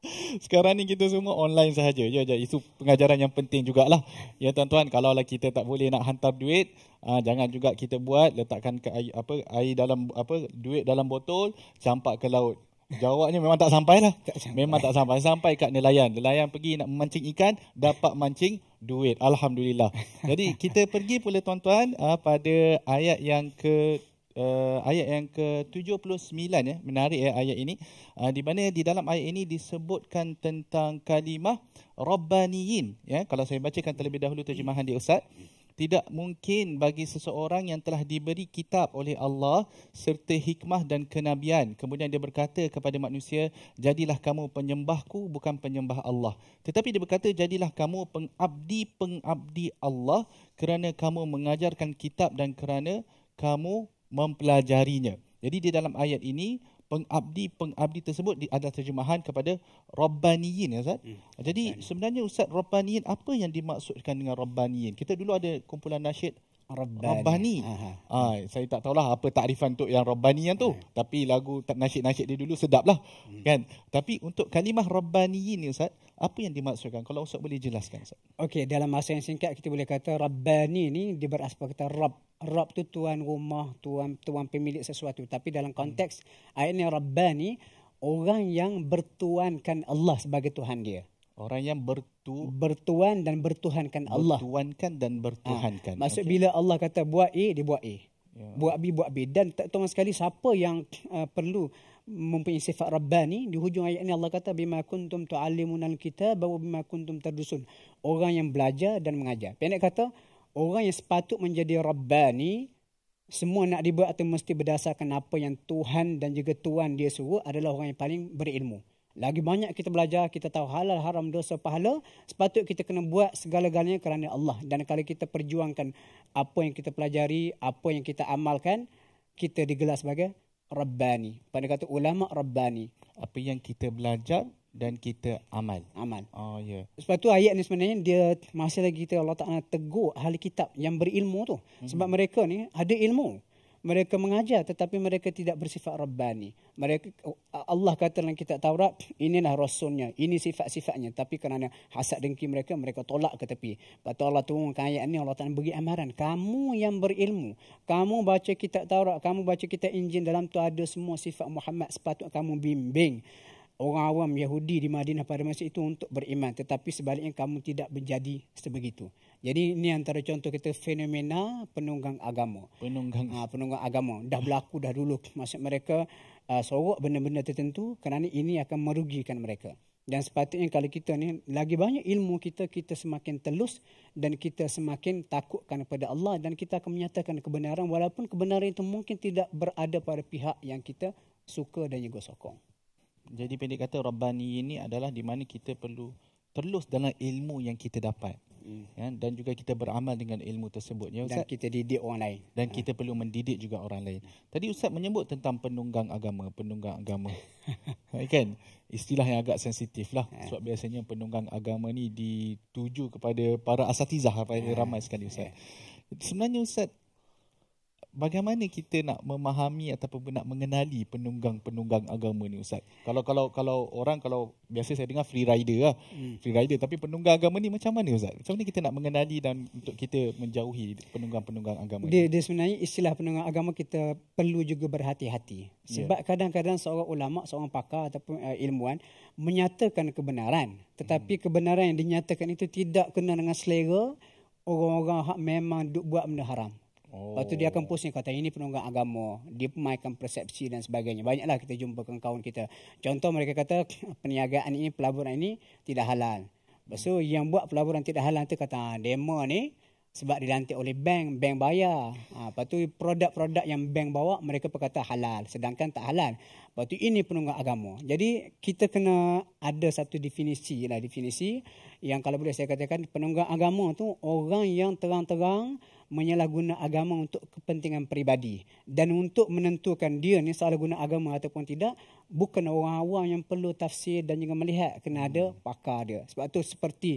Sekarang ni kita semua online sahaja. Ya, ya, itu pengajaran yang penting jugalah. Ya, tuan-tuan, kalau lah kita tak boleh nak hantar duit, Ha, jangan juga kita buat letakkan ke air, apa air dalam apa duit dalam botol campak ke laut. Jawabnya memang tak sampai lah. Tak sampai. Memang tak sampai. Sampai kat nelayan. Nelayan pergi nak memancing ikan dapat mancing duit. Alhamdulillah. Jadi kita pergi pula tuan-tuan ah, pada ayat yang ke uh, ayat yang ke-79 ya eh. menarik ya eh, ayat ini uh, di mana di dalam ayat ini disebutkan tentang kalimah rabbaniyin ya kalau saya bacakan terlebih dahulu terjemahan dia ustaz tidak mungkin bagi seseorang yang telah diberi kitab oleh Allah serta hikmah dan kenabian kemudian dia berkata kepada manusia jadilah kamu penyembahku bukan penyembah Allah tetapi dia berkata jadilah kamu pengabdi pengabdi Allah kerana kamu mengajarkan kitab dan kerana kamu mempelajarinya. Jadi di dalam ayat ini pengabdi pengabdi tersebut ada terjemahan kepada rabbaniyin ya ustaz. Hmm. Jadi sebenarnya ustaz rabbaniyin apa yang dimaksudkan dengan rabbaniyin? Kita dulu ada kumpulan nasyid Rabbani. Rabbani. Ha, saya tak tahulah apa takrifan untuk yang Rabbani yang tu. Ha. Tapi lagu nasyid-nasyid dia dulu sedap lah. Hmm. Kan? Tapi untuk kalimah Rabbani ni Ustaz, apa yang dimaksudkan? Kalau Ustaz boleh jelaskan Ustaz. Okey, dalam masa yang singkat kita boleh kata Rabbani ni dia beraspek kata Rab. Rab tu tuan rumah, tuan tuan pemilik sesuatu. Tapi dalam konteks hmm. ayat ni Rabbani, orang yang bertuankan Allah sebagai Tuhan dia orang yang bertu bertuan dan bertuhankan Allah bertuankan dan bertuhankan ha. maksud okay. bila Allah kata buat A dia buat A yeah. buat B buat B dan tak tahu sekali siapa yang uh, perlu mempunyai sifat rabbani di hujung ayat ini Allah kata bima kuntum tu'allimun al-kitab wa bima kuntum tadrusun orang yang belajar dan mengajar pendek kata orang yang sepatut menjadi rabbani semua nak dibuat atau mesti berdasarkan apa yang Tuhan dan juga Tuhan dia suruh adalah orang yang paling berilmu. Lagi banyak kita belajar, kita tahu halal, haram, dosa, pahala. Sepatut kita kena buat segala-galanya kerana Allah. Dan kalau kita perjuangkan apa yang kita pelajari, apa yang kita amalkan, kita digelar sebagai Rabbani. Pada kata ulama Rabbani. Apa yang kita belajar dan kita amal. Amal. Oh, ya. Yeah. Sebab tu ayat ni sebenarnya dia masih lagi kita Allah Ta'ala tegur ahli kitab yang berilmu tu. Hmm. Sebab mm-hmm. mereka ni ada ilmu mereka mengajar tetapi mereka tidak bersifat rabbani mereka Allah kata dalam kitab Taurat inilah rasulnya ini sifat-sifatnya tapi kerana hasad dengki mereka mereka tolak ke tepi kata Allah turunkan ayat ini Allah Taala bagi amaran kamu yang berilmu kamu baca kitab Taurat kamu baca kitab Injil dalam tu ada semua sifat Muhammad sepatutnya kamu bimbing orang awam Yahudi di Madinah pada masa itu untuk beriman tetapi sebaliknya kamu tidak menjadi sebegitu jadi ini antara contoh kita fenomena penunggang agama. Penunggang. Ha, penunggang agama. Dah berlaku dah dulu. masa mereka uh, sorok benda-benda tertentu kerana ini akan merugikan mereka. Dan sepatutnya kalau kita ni lagi banyak ilmu kita, kita semakin telus dan kita semakin takutkan kepada Allah dan kita akan menyatakan kebenaran walaupun kebenaran itu mungkin tidak berada pada pihak yang kita suka dan juga sokong. Jadi pendek kata Rabbani ini adalah di mana kita perlu terlus dalam ilmu yang kita dapat hmm. ya? dan juga kita beramal dengan ilmu tersebut ya dan kita didik orang lain dan ha. kita perlu mendidik juga orang lain tadi ustaz menyebut tentang penunggang agama penunggang agama ya, kan istilah yang agak sensitif lah ha. sebab biasanya penunggang agama ni dituju kepada para asatizah ramai ha. sekali ustaz ha. sebenarnya ustaz bagaimana kita nak memahami ataupun nak mengenali penunggang-penunggang agama ni ustaz. Kalau kalau kalau orang kalau biasa saya dengar free rider lah. Hmm. Free rider tapi penunggang agama ni macam mana ustaz? Macam mana kita nak mengenali dan untuk kita menjauhi penunggang-penunggang agama dia, ni? Dia sebenarnya istilah penunggang agama kita perlu juga berhati-hati. Ya. Sebab yeah. kadang-kadang seorang ulama, seorang pakar ataupun uh, eh, ilmuwan menyatakan kebenaran, tetapi hmm. kebenaran yang dinyatakan itu tidak kena dengan selera orang-orang hak memang duk buat benda haram. Lepas tu dia akan post ni kata ini penunggang agama. Dia pemainkan persepsi dan sebagainya. Banyaklah kita jumpa kawan-kawan kita. Contoh mereka kata perniagaan ini, pelaburan ini tidak halal. Lepas tu yang buat pelaburan tidak halal tu kata ah, demo ni sebab dilantik oleh bank, bank bayar. Ha, lepas tu produk-produk yang bank bawa mereka berkata halal sedangkan tak halal. Lepas tu ini penunggang agama. Jadi kita kena ada satu definisi lah definisi yang kalau boleh saya katakan penunggang agama tu orang yang terang-terang menyalahguna agama untuk kepentingan peribadi dan untuk menentukan dia ni salah guna agama ataupun tidak bukan orang awam yang perlu tafsir dan juga melihat kena ada hmm. pakar dia sebab tu seperti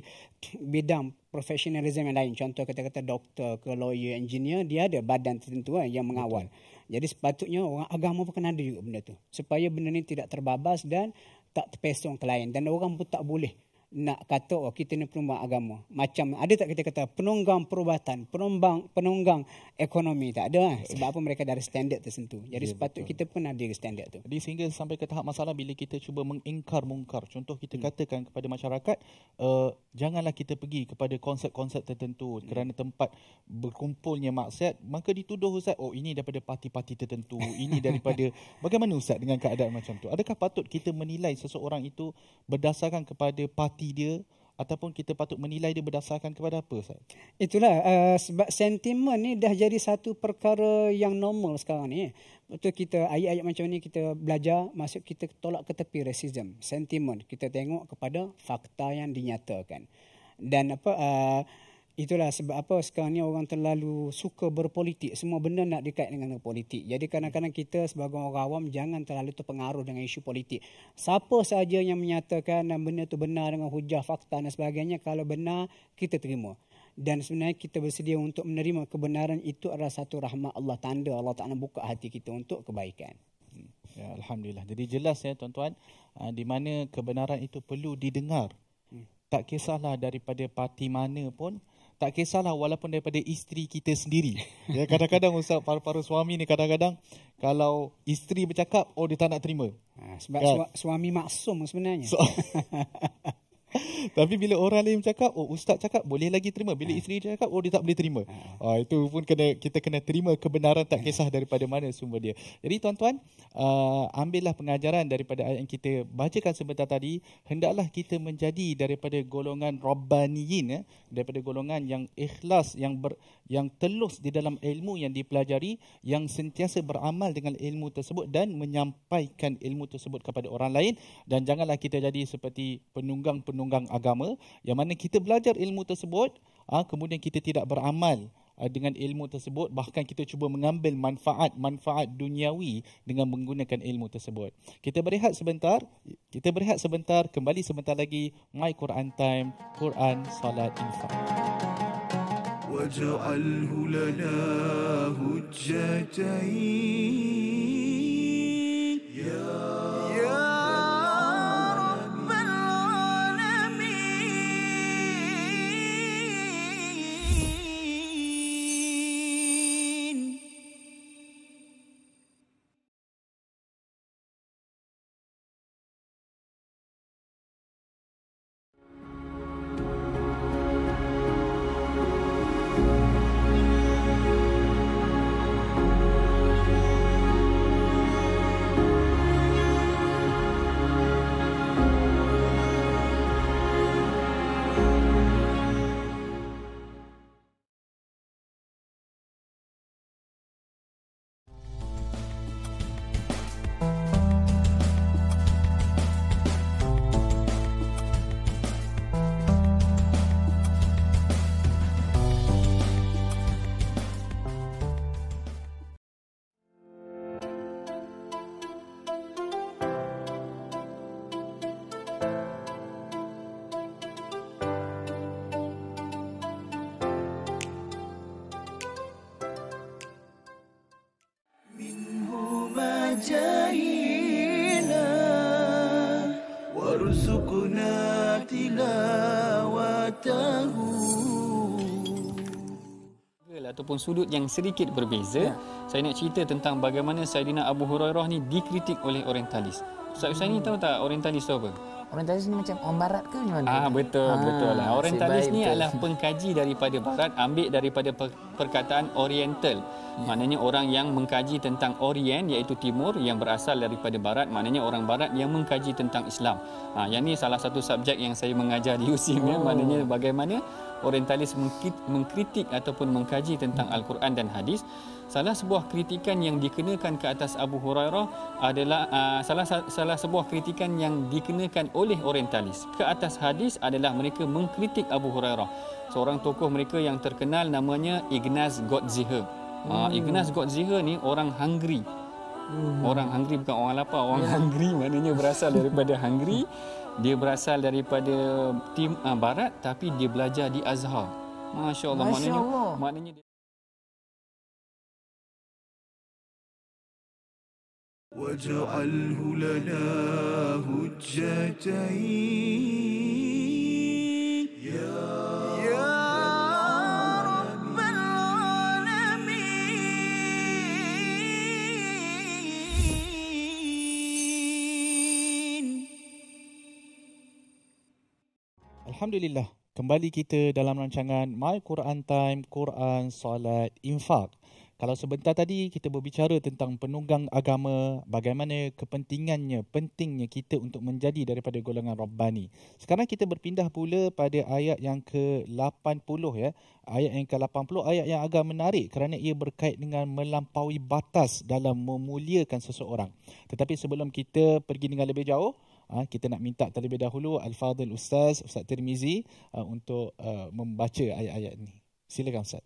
bidang profesionalisme yang lain contoh kata kata doktor ke lawyer engineer dia ada badan tertentu kan, yang mengawal Betul. jadi sepatutnya orang agama pun kena ada juga benda tu supaya benda ni tidak terbabas dan tak terpesong ke lain dan orang pun tak boleh nak kata oh, kita ni penumbang agama. Macam ada tak kita kata penunggang perubatan, penumbang penunggang ekonomi tak ada lah. Sebab apa mereka dari standard tersentuh. Jadi ya, sepatut betul. kita pun ada standard tu. Jadi sehingga sampai ke tahap masalah bila kita cuba mengingkar mungkar. Contoh kita hmm. katakan kepada masyarakat uh, janganlah kita pergi kepada konsep-konsep tertentu hmm. kerana tempat berkumpulnya maksiat maka dituduh Ustaz oh ini daripada parti-parti tertentu ini daripada bagaimana Ustaz dengan keadaan macam tu adakah patut kita menilai seseorang itu berdasarkan kepada parti hati dia ataupun kita patut menilai dia berdasarkan kepada apa Ustaz? Itulah uh, sebab sentimen ni dah jadi satu perkara yang normal sekarang ni. Betul kita ayat-ayat macam ni kita belajar masuk kita tolak ke tepi racism, sentimen. Kita tengok kepada fakta yang dinyatakan. Dan apa uh, Itulah sebab apa sekarang ni orang terlalu suka berpolitik. Semua benda nak dikait dengan politik. Jadi kadang-kadang kita sebagai orang awam jangan terlalu terpengaruh dengan isu politik. Siapa saja yang menyatakan dan benda itu benar dengan hujah, fakta dan sebagainya. Kalau benar, kita terima. Dan sebenarnya kita bersedia untuk menerima kebenaran itu adalah satu rahmat Allah. Tanda Allah Ta'ala buka hati kita untuk kebaikan. Hmm. Ya, Alhamdulillah. Jadi jelas ya tuan-tuan, ah, di mana kebenaran itu perlu didengar. Hmm. Tak kisahlah daripada parti mana pun, tak kisahlah walaupun daripada isteri kita sendiri. Ya, kadang-kadang Ustaz, paru-paru suami ni kadang-kadang kalau isteri bercakap, oh dia tak nak terima. Ha, sebab kan? suami maksum sebenarnya. So, Tapi bila orang lain cakap, oh ustaz cakap boleh lagi terima. Bila ha. isteri cakap, oh dia tak boleh terima. Ha. Ha, itu pun kena kita kena terima kebenaran tak kisah daripada mana sumber dia. Jadi tuan-tuan, uh, ambillah pengajaran daripada ayat yang kita bacakan sebentar tadi. Hendaklah kita menjadi daripada golongan Rabbaniyin, eh, daripada golongan yang ikhlas, yang ber, yang telus di dalam ilmu yang dipelajari, yang sentiasa beramal dengan ilmu tersebut dan menyampaikan ilmu tersebut kepada orang lain. Dan janganlah kita jadi seperti penunggang-penunggang penunggang agama yang mana kita belajar ilmu tersebut ah, kemudian kita tidak beramal ah, dengan ilmu tersebut bahkan kita cuba mengambil manfaat manfaat duniawi dengan menggunakan ilmu tersebut kita berehat sebentar kita berehat sebentar kembali sebentar lagi my quran time quran salat infak waj'alhu lana hujjatain jayina warzuqna tilawatahu ataupun sudut yang sedikit berbeza ya. saya nak cerita tentang bagaimana Sayyidina Abu Hurairah ni dikritik oleh orientalis Ustaz Ustaz ni tahu tak orientalis tu apa? Orang Tajis ni macam orang Barat ke macam mana? Ah, betul, ha, betul lah. Orang Tajis ni adalah pengkaji daripada Barat, ambil daripada perkataan Oriental. Ya. Maknanya orang yang mengkaji tentang Orient iaitu Timur yang berasal daripada Barat, maknanya orang Barat yang mengkaji tentang Islam. Ha, yang ni salah satu subjek yang saya mengajar di USIM, ya. oh. ya. maknanya bagaimana orientalis mengkritik ataupun mengkaji tentang al-Quran dan hadis salah sebuah kritikan yang dikenakan ke atas Abu Hurairah adalah uh, salah salah sebuah kritikan yang dikenakan oleh orientalis ke atas hadis adalah mereka mengkritik Abu Hurairah seorang tokoh mereka yang terkenal namanya Ignaz Gottziher ah, hmm. uh, Ignaz Gottziher ni orang Hungary hmm. orang Hungary bukan orang lapar orang hmm. Ya. Hungary maknanya berasal daripada Hungary dia berasal daripada tim uh, barat tapi dia belajar di Azhar. Masya-Allah Masya maknanya Allah. maknanya dia... وَجَعَلْهُ لَنَا هُجَّتَيْنِ Alhamdulillah, kembali kita dalam rancangan My Quran Time, Quran Salat Infak. Kalau sebentar tadi kita berbicara tentang penunggang agama, bagaimana kepentingannya, pentingnya kita untuk menjadi daripada golongan Rabbani. Sekarang kita berpindah pula pada ayat yang ke-80 ya. Ayat yang ke-80 ayat yang agak menarik kerana ia berkait dengan melampaui batas dalam memuliakan seseorang. Tetapi sebelum kita pergi dengan lebih jauh, Ah, kita nak minta terlebih dahulu Al-Fadhil Ustaz, Ustaz Tirmizi ah, untuk ah, membaca ayat-ayat ini. Silakan Ustaz.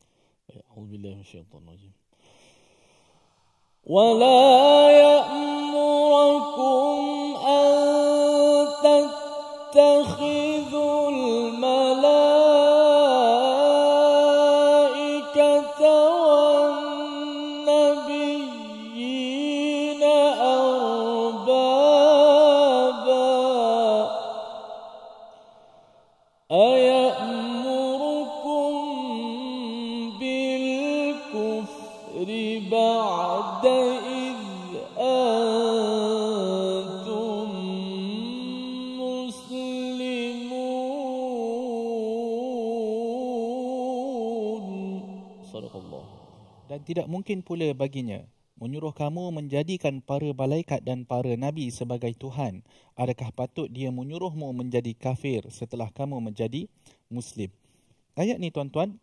Alhamdulillah, Bismillahirrahmanirrahim. ولا يامركم ان تتخذوا tidak mungkin pula baginya menyuruh kamu menjadikan para malaikat dan para nabi sebagai tuhan adakah patut dia menyuruhmu menjadi kafir setelah kamu menjadi muslim ayat ni tuan-tuan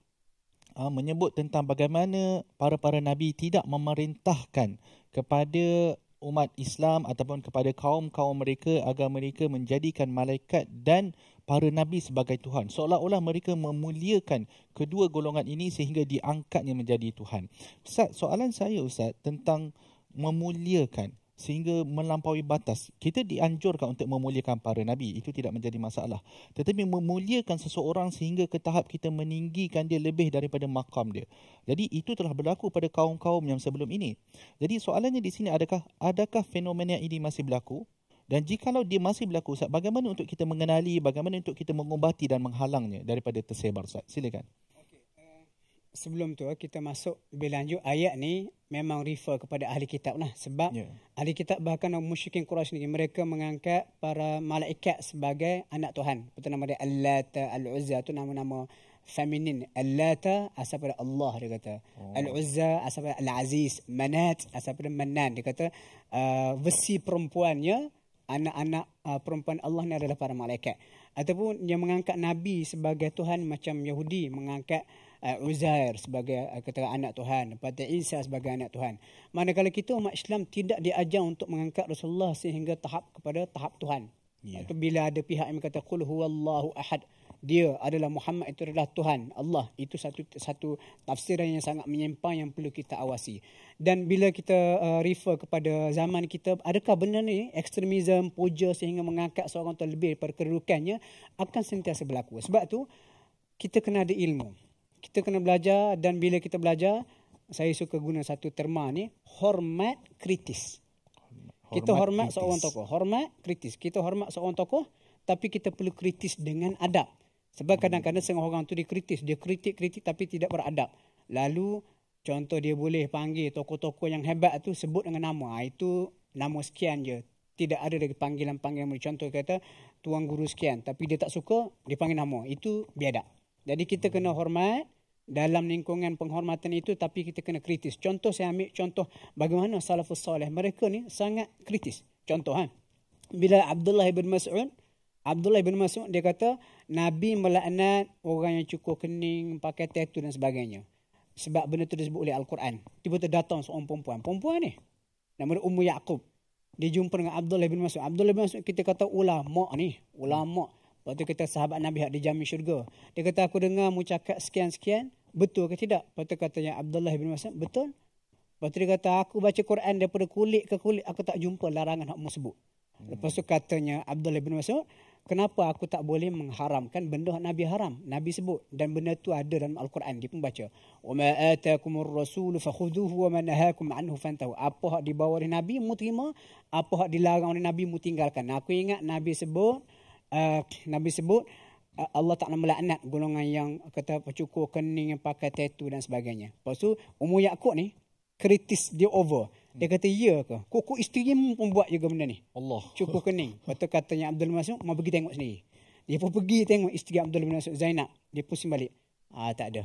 ah, menyebut tentang bagaimana para-para nabi tidak memerintahkan kepada umat Islam ataupun kepada kaum-kaum mereka agar mereka menjadikan malaikat dan para nabi sebagai Tuhan. Seolah-olah mereka memuliakan kedua golongan ini sehingga diangkatnya menjadi Tuhan. Ustaz, soalan saya Ustaz tentang memuliakan sehingga melampaui batas. Kita dianjurkan untuk memuliakan para nabi, itu tidak menjadi masalah. Tetapi memuliakan seseorang sehingga ke tahap kita meninggikan dia lebih daripada makam dia. Jadi itu telah berlaku pada kaum-kaum yang sebelum ini. Jadi soalannya di sini adakah adakah fenomena ini masih berlaku? Dan jikalau dia masih berlaku Ustaz, bagaimana untuk kita mengenali, bagaimana untuk kita mengubati dan menghalangnya daripada tersebar Ustaz? Silakan. Okay. Eh, sebelum tu eh, kita masuk lebih lanjut, ayat ni memang refer kepada ahli kitab lah. Sebab yeah. ahli kitab bahkan orang musyrikin Quraisy ni, mereka mengangkat para malaikat sebagai anak Tuhan. Betul nama dia al Al-Uzza tu nama-nama feminin. Al-Lata asal pada Allah dia kata. Oh. Al-Uzza asal pada Al-Aziz. Manat asal pada Manan. Dia kata uh, besi perempuannya anak-anak uh, perempuan Allah ni adalah para malaikat ataupun yang mengangkat nabi sebagai tuhan macam Yahudi mengangkat uh, Uzair sebagai uh, kata anak tuhan pada Isa sebagai anak tuhan manakala kita umat Islam tidak diajar untuk mengangkat Rasulullah sehingga tahap kepada tahap tuhan yeah. bila ada pihak yang kata qul huwallahu ahad dia adalah Muhammad itu adalah Tuhan Allah itu satu satu tafsiran yang sangat menyimpang yang perlu kita awasi dan bila kita uh, refer kepada zaman kita adakah benar ni ekstremisme puja sehingga mengangkat seorang terlebih daripada kedudukannya akan sentiasa berlaku sebab tu kita kena ada ilmu kita kena belajar dan bila kita belajar saya suka guna satu terma ni hormat kritis kita hormat, hormat seorang tokoh hormat kritis kita hormat seorang tokoh tapi kita perlu kritis dengan adab sebab kadang-kadang setengah orang tu dia kritis. Dia kritik-kritik tapi tidak beradab. Lalu contoh dia boleh panggil tokoh-tokoh yang hebat tu sebut dengan nama. Ha, itu nama sekian je. Tidak ada lagi panggilan-panggilan. Contoh kata tuan guru sekian. Tapi dia tak suka, dia panggil nama. Itu biadab. Jadi kita kena hormat dalam lingkungan penghormatan itu tapi kita kena kritis. Contoh saya ambil contoh bagaimana salafus soleh mereka ni sangat kritis. Contoh kan. Ha? Bila Abdullah ibn Mas'ud Abdullah bin Mas'ud dia kata Nabi melaknat orang yang cukur kening, pakai tattoo dan sebagainya. Sebab benda tu disebut oleh Al-Quran. Tiba-tiba datang seorang perempuan. Perempuan ni. Nama dia Ummu Ya'qub. Dia jumpa dengan Abdullah bin Mas'ud. Abdullah bin Mas'ud kita kata ulama ni. Ulama. Waktu kita sahabat Nabi yang dijamin syurga. Dia kata aku dengar mu cakap sekian-sekian. Betul ke tidak? Lepas tu katanya Abdullah bin Mas'ud. Betul. Lepas tu dia kata aku baca Quran daripada kulit ke kulit. Aku tak jumpa larangan hakmu sebut. Lepas tu katanya Abdullah bin Mas'ud kenapa aku tak boleh mengharamkan benda Nabi haram? Nabi sebut dan benda tu ada dalam Al-Quran dia pun baca. Wa ma ataakumur rasul fakhuduhu wa ma anhu fantahu. Apa hak dibawa oleh Nabi mu terima, apa hak dilarang oleh Nabi mu tinggalkan. Nah, aku ingat Nabi sebut uh, Nabi sebut eh, Allah Ta'ala melaknat golongan yang kata cukur kening yang pakai tattoo dan sebagainya. Lepas tu, Umur ni, kritis dia over. Dia hmm. kata, ya ke? Koko isteri pun buat juga benda ni. Allah. Cukup kening. Lepas tu katanya Abdul Masud, mau pergi tengok sendiri. Dia pun pergi tengok isteri Abdul Masud, Zainab. Dia pusing balik. Ah, tak ada.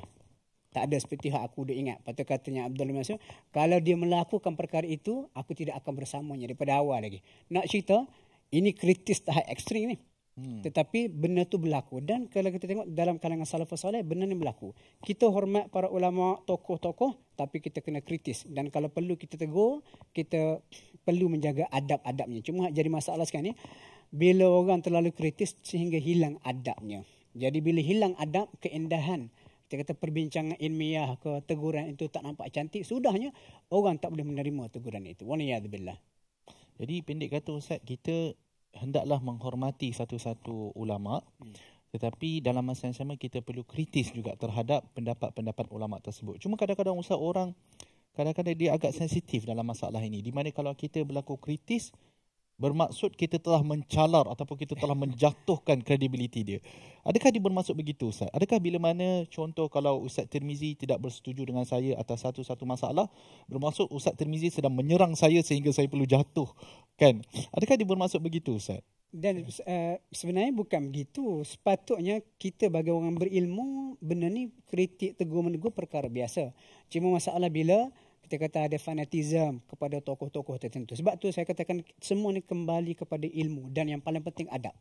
Tak ada seperti hak aku dah ingat. Lepas tu katanya Abdul Masud, kalau dia melakukan perkara itu, aku tidak akan bersamanya daripada awal lagi. Nak cerita, ini kritis tahap ekstrim ni. Hmm. Tetapi benda tu berlaku dan kalau kita tengok dalam kalangan salafus soleh benda ni berlaku. Kita hormat para ulama, tokoh-tokoh tapi kita kena kritis dan kalau perlu kita tegur kita perlu menjaga adab-adabnya cuma jadi masalah sekarang ni bila orang terlalu kritis sehingga hilang adabnya jadi bila hilang adab keindahan kita kata perbincangan ilmiah ke teguran itu tak nampak cantik sudahnya orang tak boleh menerima teguran itu wallahiyadzbillah jadi pendek kata ustaz kita hendaklah menghormati satu-satu ulama hmm. Tetapi dalam masa yang sama kita perlu kritis juga terhadap pendapat-pendapat ulama tersebut. Cuma kadang-kadang usah orang kadang-kadang dia agak sensitif dalam masalah ini. Di mana kalau kita berlaku kritis bermaksud kita telah mencalar ataupun kita telah menjatuhkan kredibiliti dia. Adakah dia bermaksud begitu Ustaz? Adakah bila mana contoh kalau Ustaz Tirmizi tidak bersetuju dengan saya atas satu-satu masalah, bermaksud Ustaz Tirmizi sedang menyerang saya sehingga saya perlu jatuh kan? Adakah dia bermaksud begitu Ustaz? dan uh, sebenarnya bukan begitu sepatutnya kita bagi orang berilmu benda ni kritik tegur menegur perkara biasa cuma masalah bila kita kata ada fanatism kepada tokoh-tokoh tertentu sebab tu saya katakan semua ni kembali kepada ilmu dan yang paling penting adab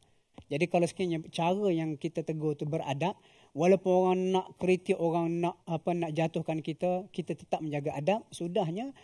jadi kalau sekiranya cara yang kita tegur tu beradab walaupun orang nak kritik orang nak apa nak jatuhkan kita kita tetap menjaga adab sudahnya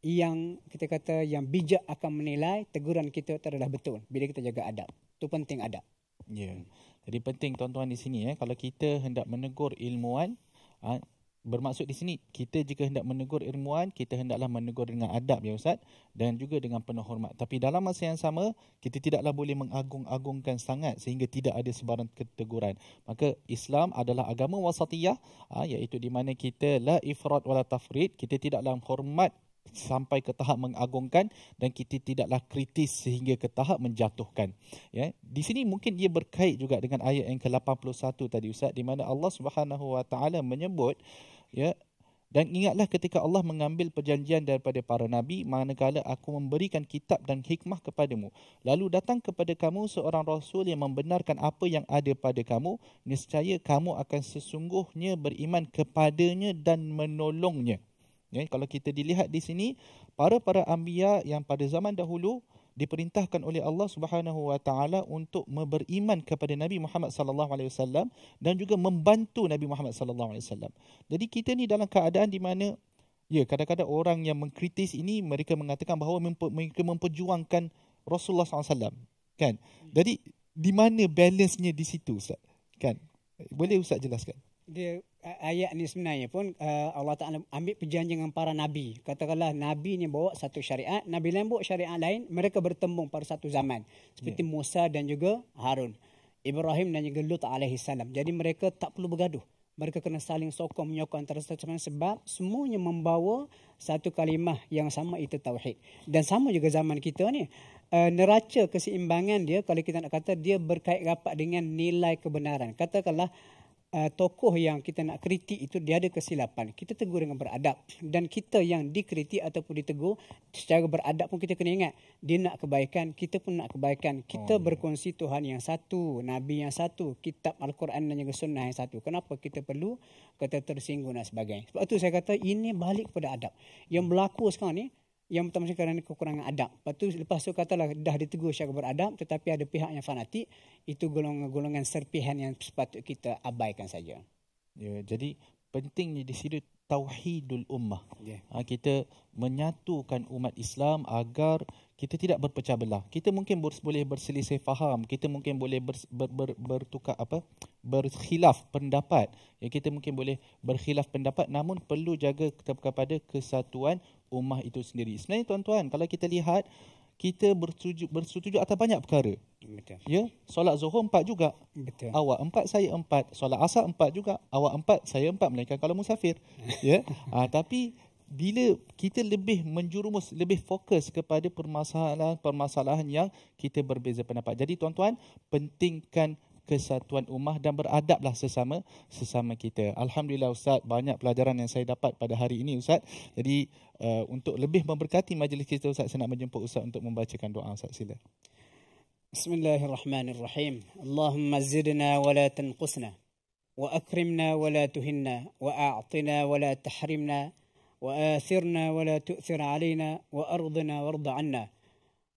yang kita kata yang bijak akan menilai teguran kita terhadap betul bila kita jaga adab. Itu penting adab. Ya. Jadi penting tuan-tuan di sini eh kalau kita hendak menegur ilmuan ha, ah, bermaksud di sini kita jika hendak menegur ilmuan kita hendaklah menegur dengan adab ya ustaz dan juga dengan penuh hormat. Tapi dalam masa yang sama kita tidaklah boleh mengagung-agungkan sangat sehingga tidak ada sebarang keteguran. Maka Islam adalah agama wasatiyah ha, iaitu di mana kita la ifrat wala tafrid, kita tidaklah hormat sampai ke tahap mengagungkan dan kita tidaklah kritis sehingga ke tahap menjatuhkan. Ya. Di sini mungkin ia berkait juga dengan ayat yang ke-81 tadi Ustaz di mana Allah Subhanahu Wa Taala menyebut ya dan ingatlah ketika Allah mengambil perjanjian daripada para nabi manakala aku memberikan kitab dan hikmah kepadamu lalu datang kepada kamu seorang rasul yang membenarkan apa yang ada pada kamu niscaya kamu akan sesungguhnya beriman kepadanya dan menolongnya Ya, kalau kita dilihat di sini para para anbiya yang pada zaman dahulu diperintahkan oleh Allah Subhanahu wa taala untuk beriman kepada Nabi Muhammad sallallahu alaihi wasallam dan juga membantu Nabi Muhammad sallallahu alaihi wasallam. Jadi kita ni dalam keadaan di mana ya kadang-kadang orang yang mengkritis ini mereka mengatakan bahawa mereka memperjuangkan Rasulullah SAW kan jadi di mana balance-nya di situ ustaz kan boleh ustaz jelaskan dia ayat ni sebenarnya pun uh, Allah Taala ambil perjanjian dengan para nabi. Katakanlah nabi ni bawa satu syariat, nabi lain bawa syariat lain, mereka bertembung pada satu zaman. Seperti yeah. Musa dan juga Harun. Ibrahim dan juga Lut alaihi salam. Jadi mereka tak perlu bergaduh. Mereka kena saling sokong menyokong antara satu zaman sebab semuanya membawa satu kalimah yang sama itu tauhid. Dan sama juga zaman kita ni. Uh, neraca keseimbangan dia kalau kita nak kata dia berkait rapat dengan nilai kebenaran. Katakanlah uh, tokoh yang kita nak kritik itu dia ada kesilapan. Kita tegur dengan beradab dan kita yang dikritik ataupun ditegur secara beradab pun kita kena ingat dia nak kebaikan, kita pun nak kebaikan. Kita oh, berkongsi Tuhan yang satu, nabi yang satu, kitab al-Quran dan juga sunnah yang satu. Kenapa kita perlu kata tersinggung dan sebagainya? Sebab tu saya kata ini balik kepada adab. Yang berlaku sekarang ni yang pertama sekali kerana kekurangan adab. Lepas tu lepas tu katalah dah ditegur secara beradab tetapi ada pihak yang fanatik itu golongan-golongan serpihan yang sepatutnya kita abaikan saja. Ya, jadi pentingnya di sini tauhidul ummah. Yeah. Ha, kita menyatukan umat Islam agar kita tidak berpecah belah. Kita mungkin ber, boleh berselisih faham, kita mungkin boleh ber, ber, ber, bertukar apa? berkhilaf pendapat. Ya kita mungkin boleh berkhilaf pendapat namun perlu jaga kepada kesatuan ummah itu sendiri. Sebenarnya tuan-tuan, kalau kita lihat kita bersetuju, bersetuju atas banyak perkara. Betul. Ya, solat Zuhur empat juga. Betul. Awak empat, saya empat. Solat Asar empat juga. Awak empat, saya empat melainkan kalau musafir. ya. Ha, tapi bila kita lebih menjurumus, lebih fokus kepada permasalahan-permasalahan yang kita berbeza pendapat. Jadi tuan-tuan, pentingkan kesatuan ummah dan beradablah sesama sesama kita. Alhamdulillah Ustaz, banyak pelajaran yang saya dapat pada hari ini Ustaz. Jadi uh, untuk lebih memberkati majlis kita Ustaz, saya nak menjemput Ustaz untuk membacakan doa Ustaz. Sila. Bismillahirrahmanirrahim. Allahumma zidna wa la tanqusna. Wa akrimna wa la tuhinna. Wa a'atina wa la tahrimna. وآثرنا ولا تؤثر علينا وأرضنا وارض عنا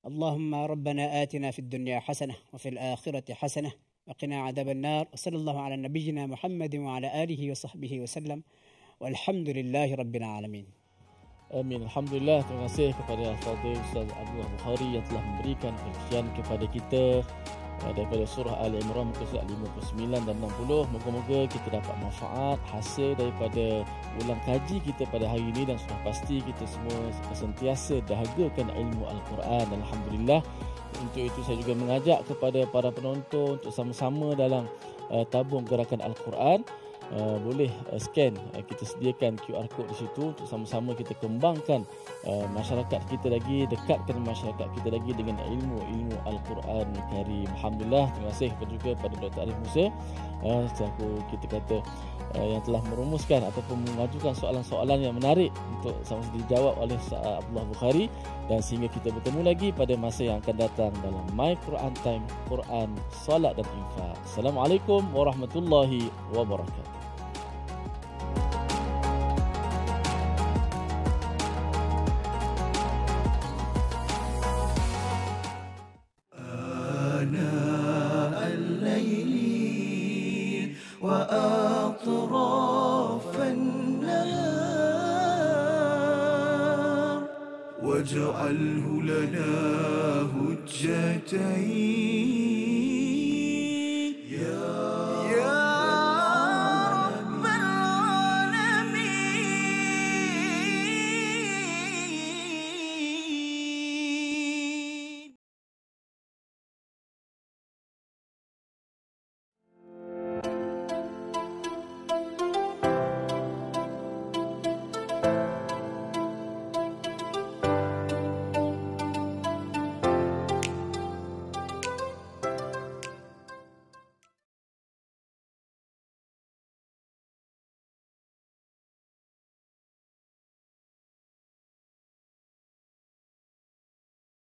اللهم ربنا آتنا في الدنيا حسنة وفي الآخرة حسنة وقنا عذاب النار وصلى الله على نبينا محمد وعلى آله وصحبه وسلم والحمد لله رب العالمين Amin. Alhamdulillah terima kasih kepada Fadil Ustaz Abdul Bukhari yang telah memberikan perkhidmatan kepada kita Eh, daripada surah Al Imran muka surat 59 dan 60 moga-moga kita dapat manfaat hasil daripada ulang kaji kita pada hari ini dan sudah pasti kita semua sentiasa dahagakan ilmu Al-Quran Alhamdulillah untuk itu saya juga mengajak kepada para penonton untuk sama-sama dalam uh, tabung gerakan Al-Quran uh, boleh uh, scan uh, kita sediakan QR code di situ untuk sama-sama kita kembangkan Uh, masyarakat kita lagi dekatkan masyarakat kita lagi dengan ilmu-ilmu Al-Quran Karim. Alhamdulillah terima kasih juga pada Dr. Arif Musa uh, selaku kita kata uh, yang telah merumuskan ataupun mengajukan soalan-soalan yang menarik untuk sama dijawab oleh Abdullah Bukhari dan sehingga kita bertemu lagi pada masa yang akan datang dalam My Quran Time Quran Salat dan Infak. Assalamualaikum warahmatullahi wabarakatuh.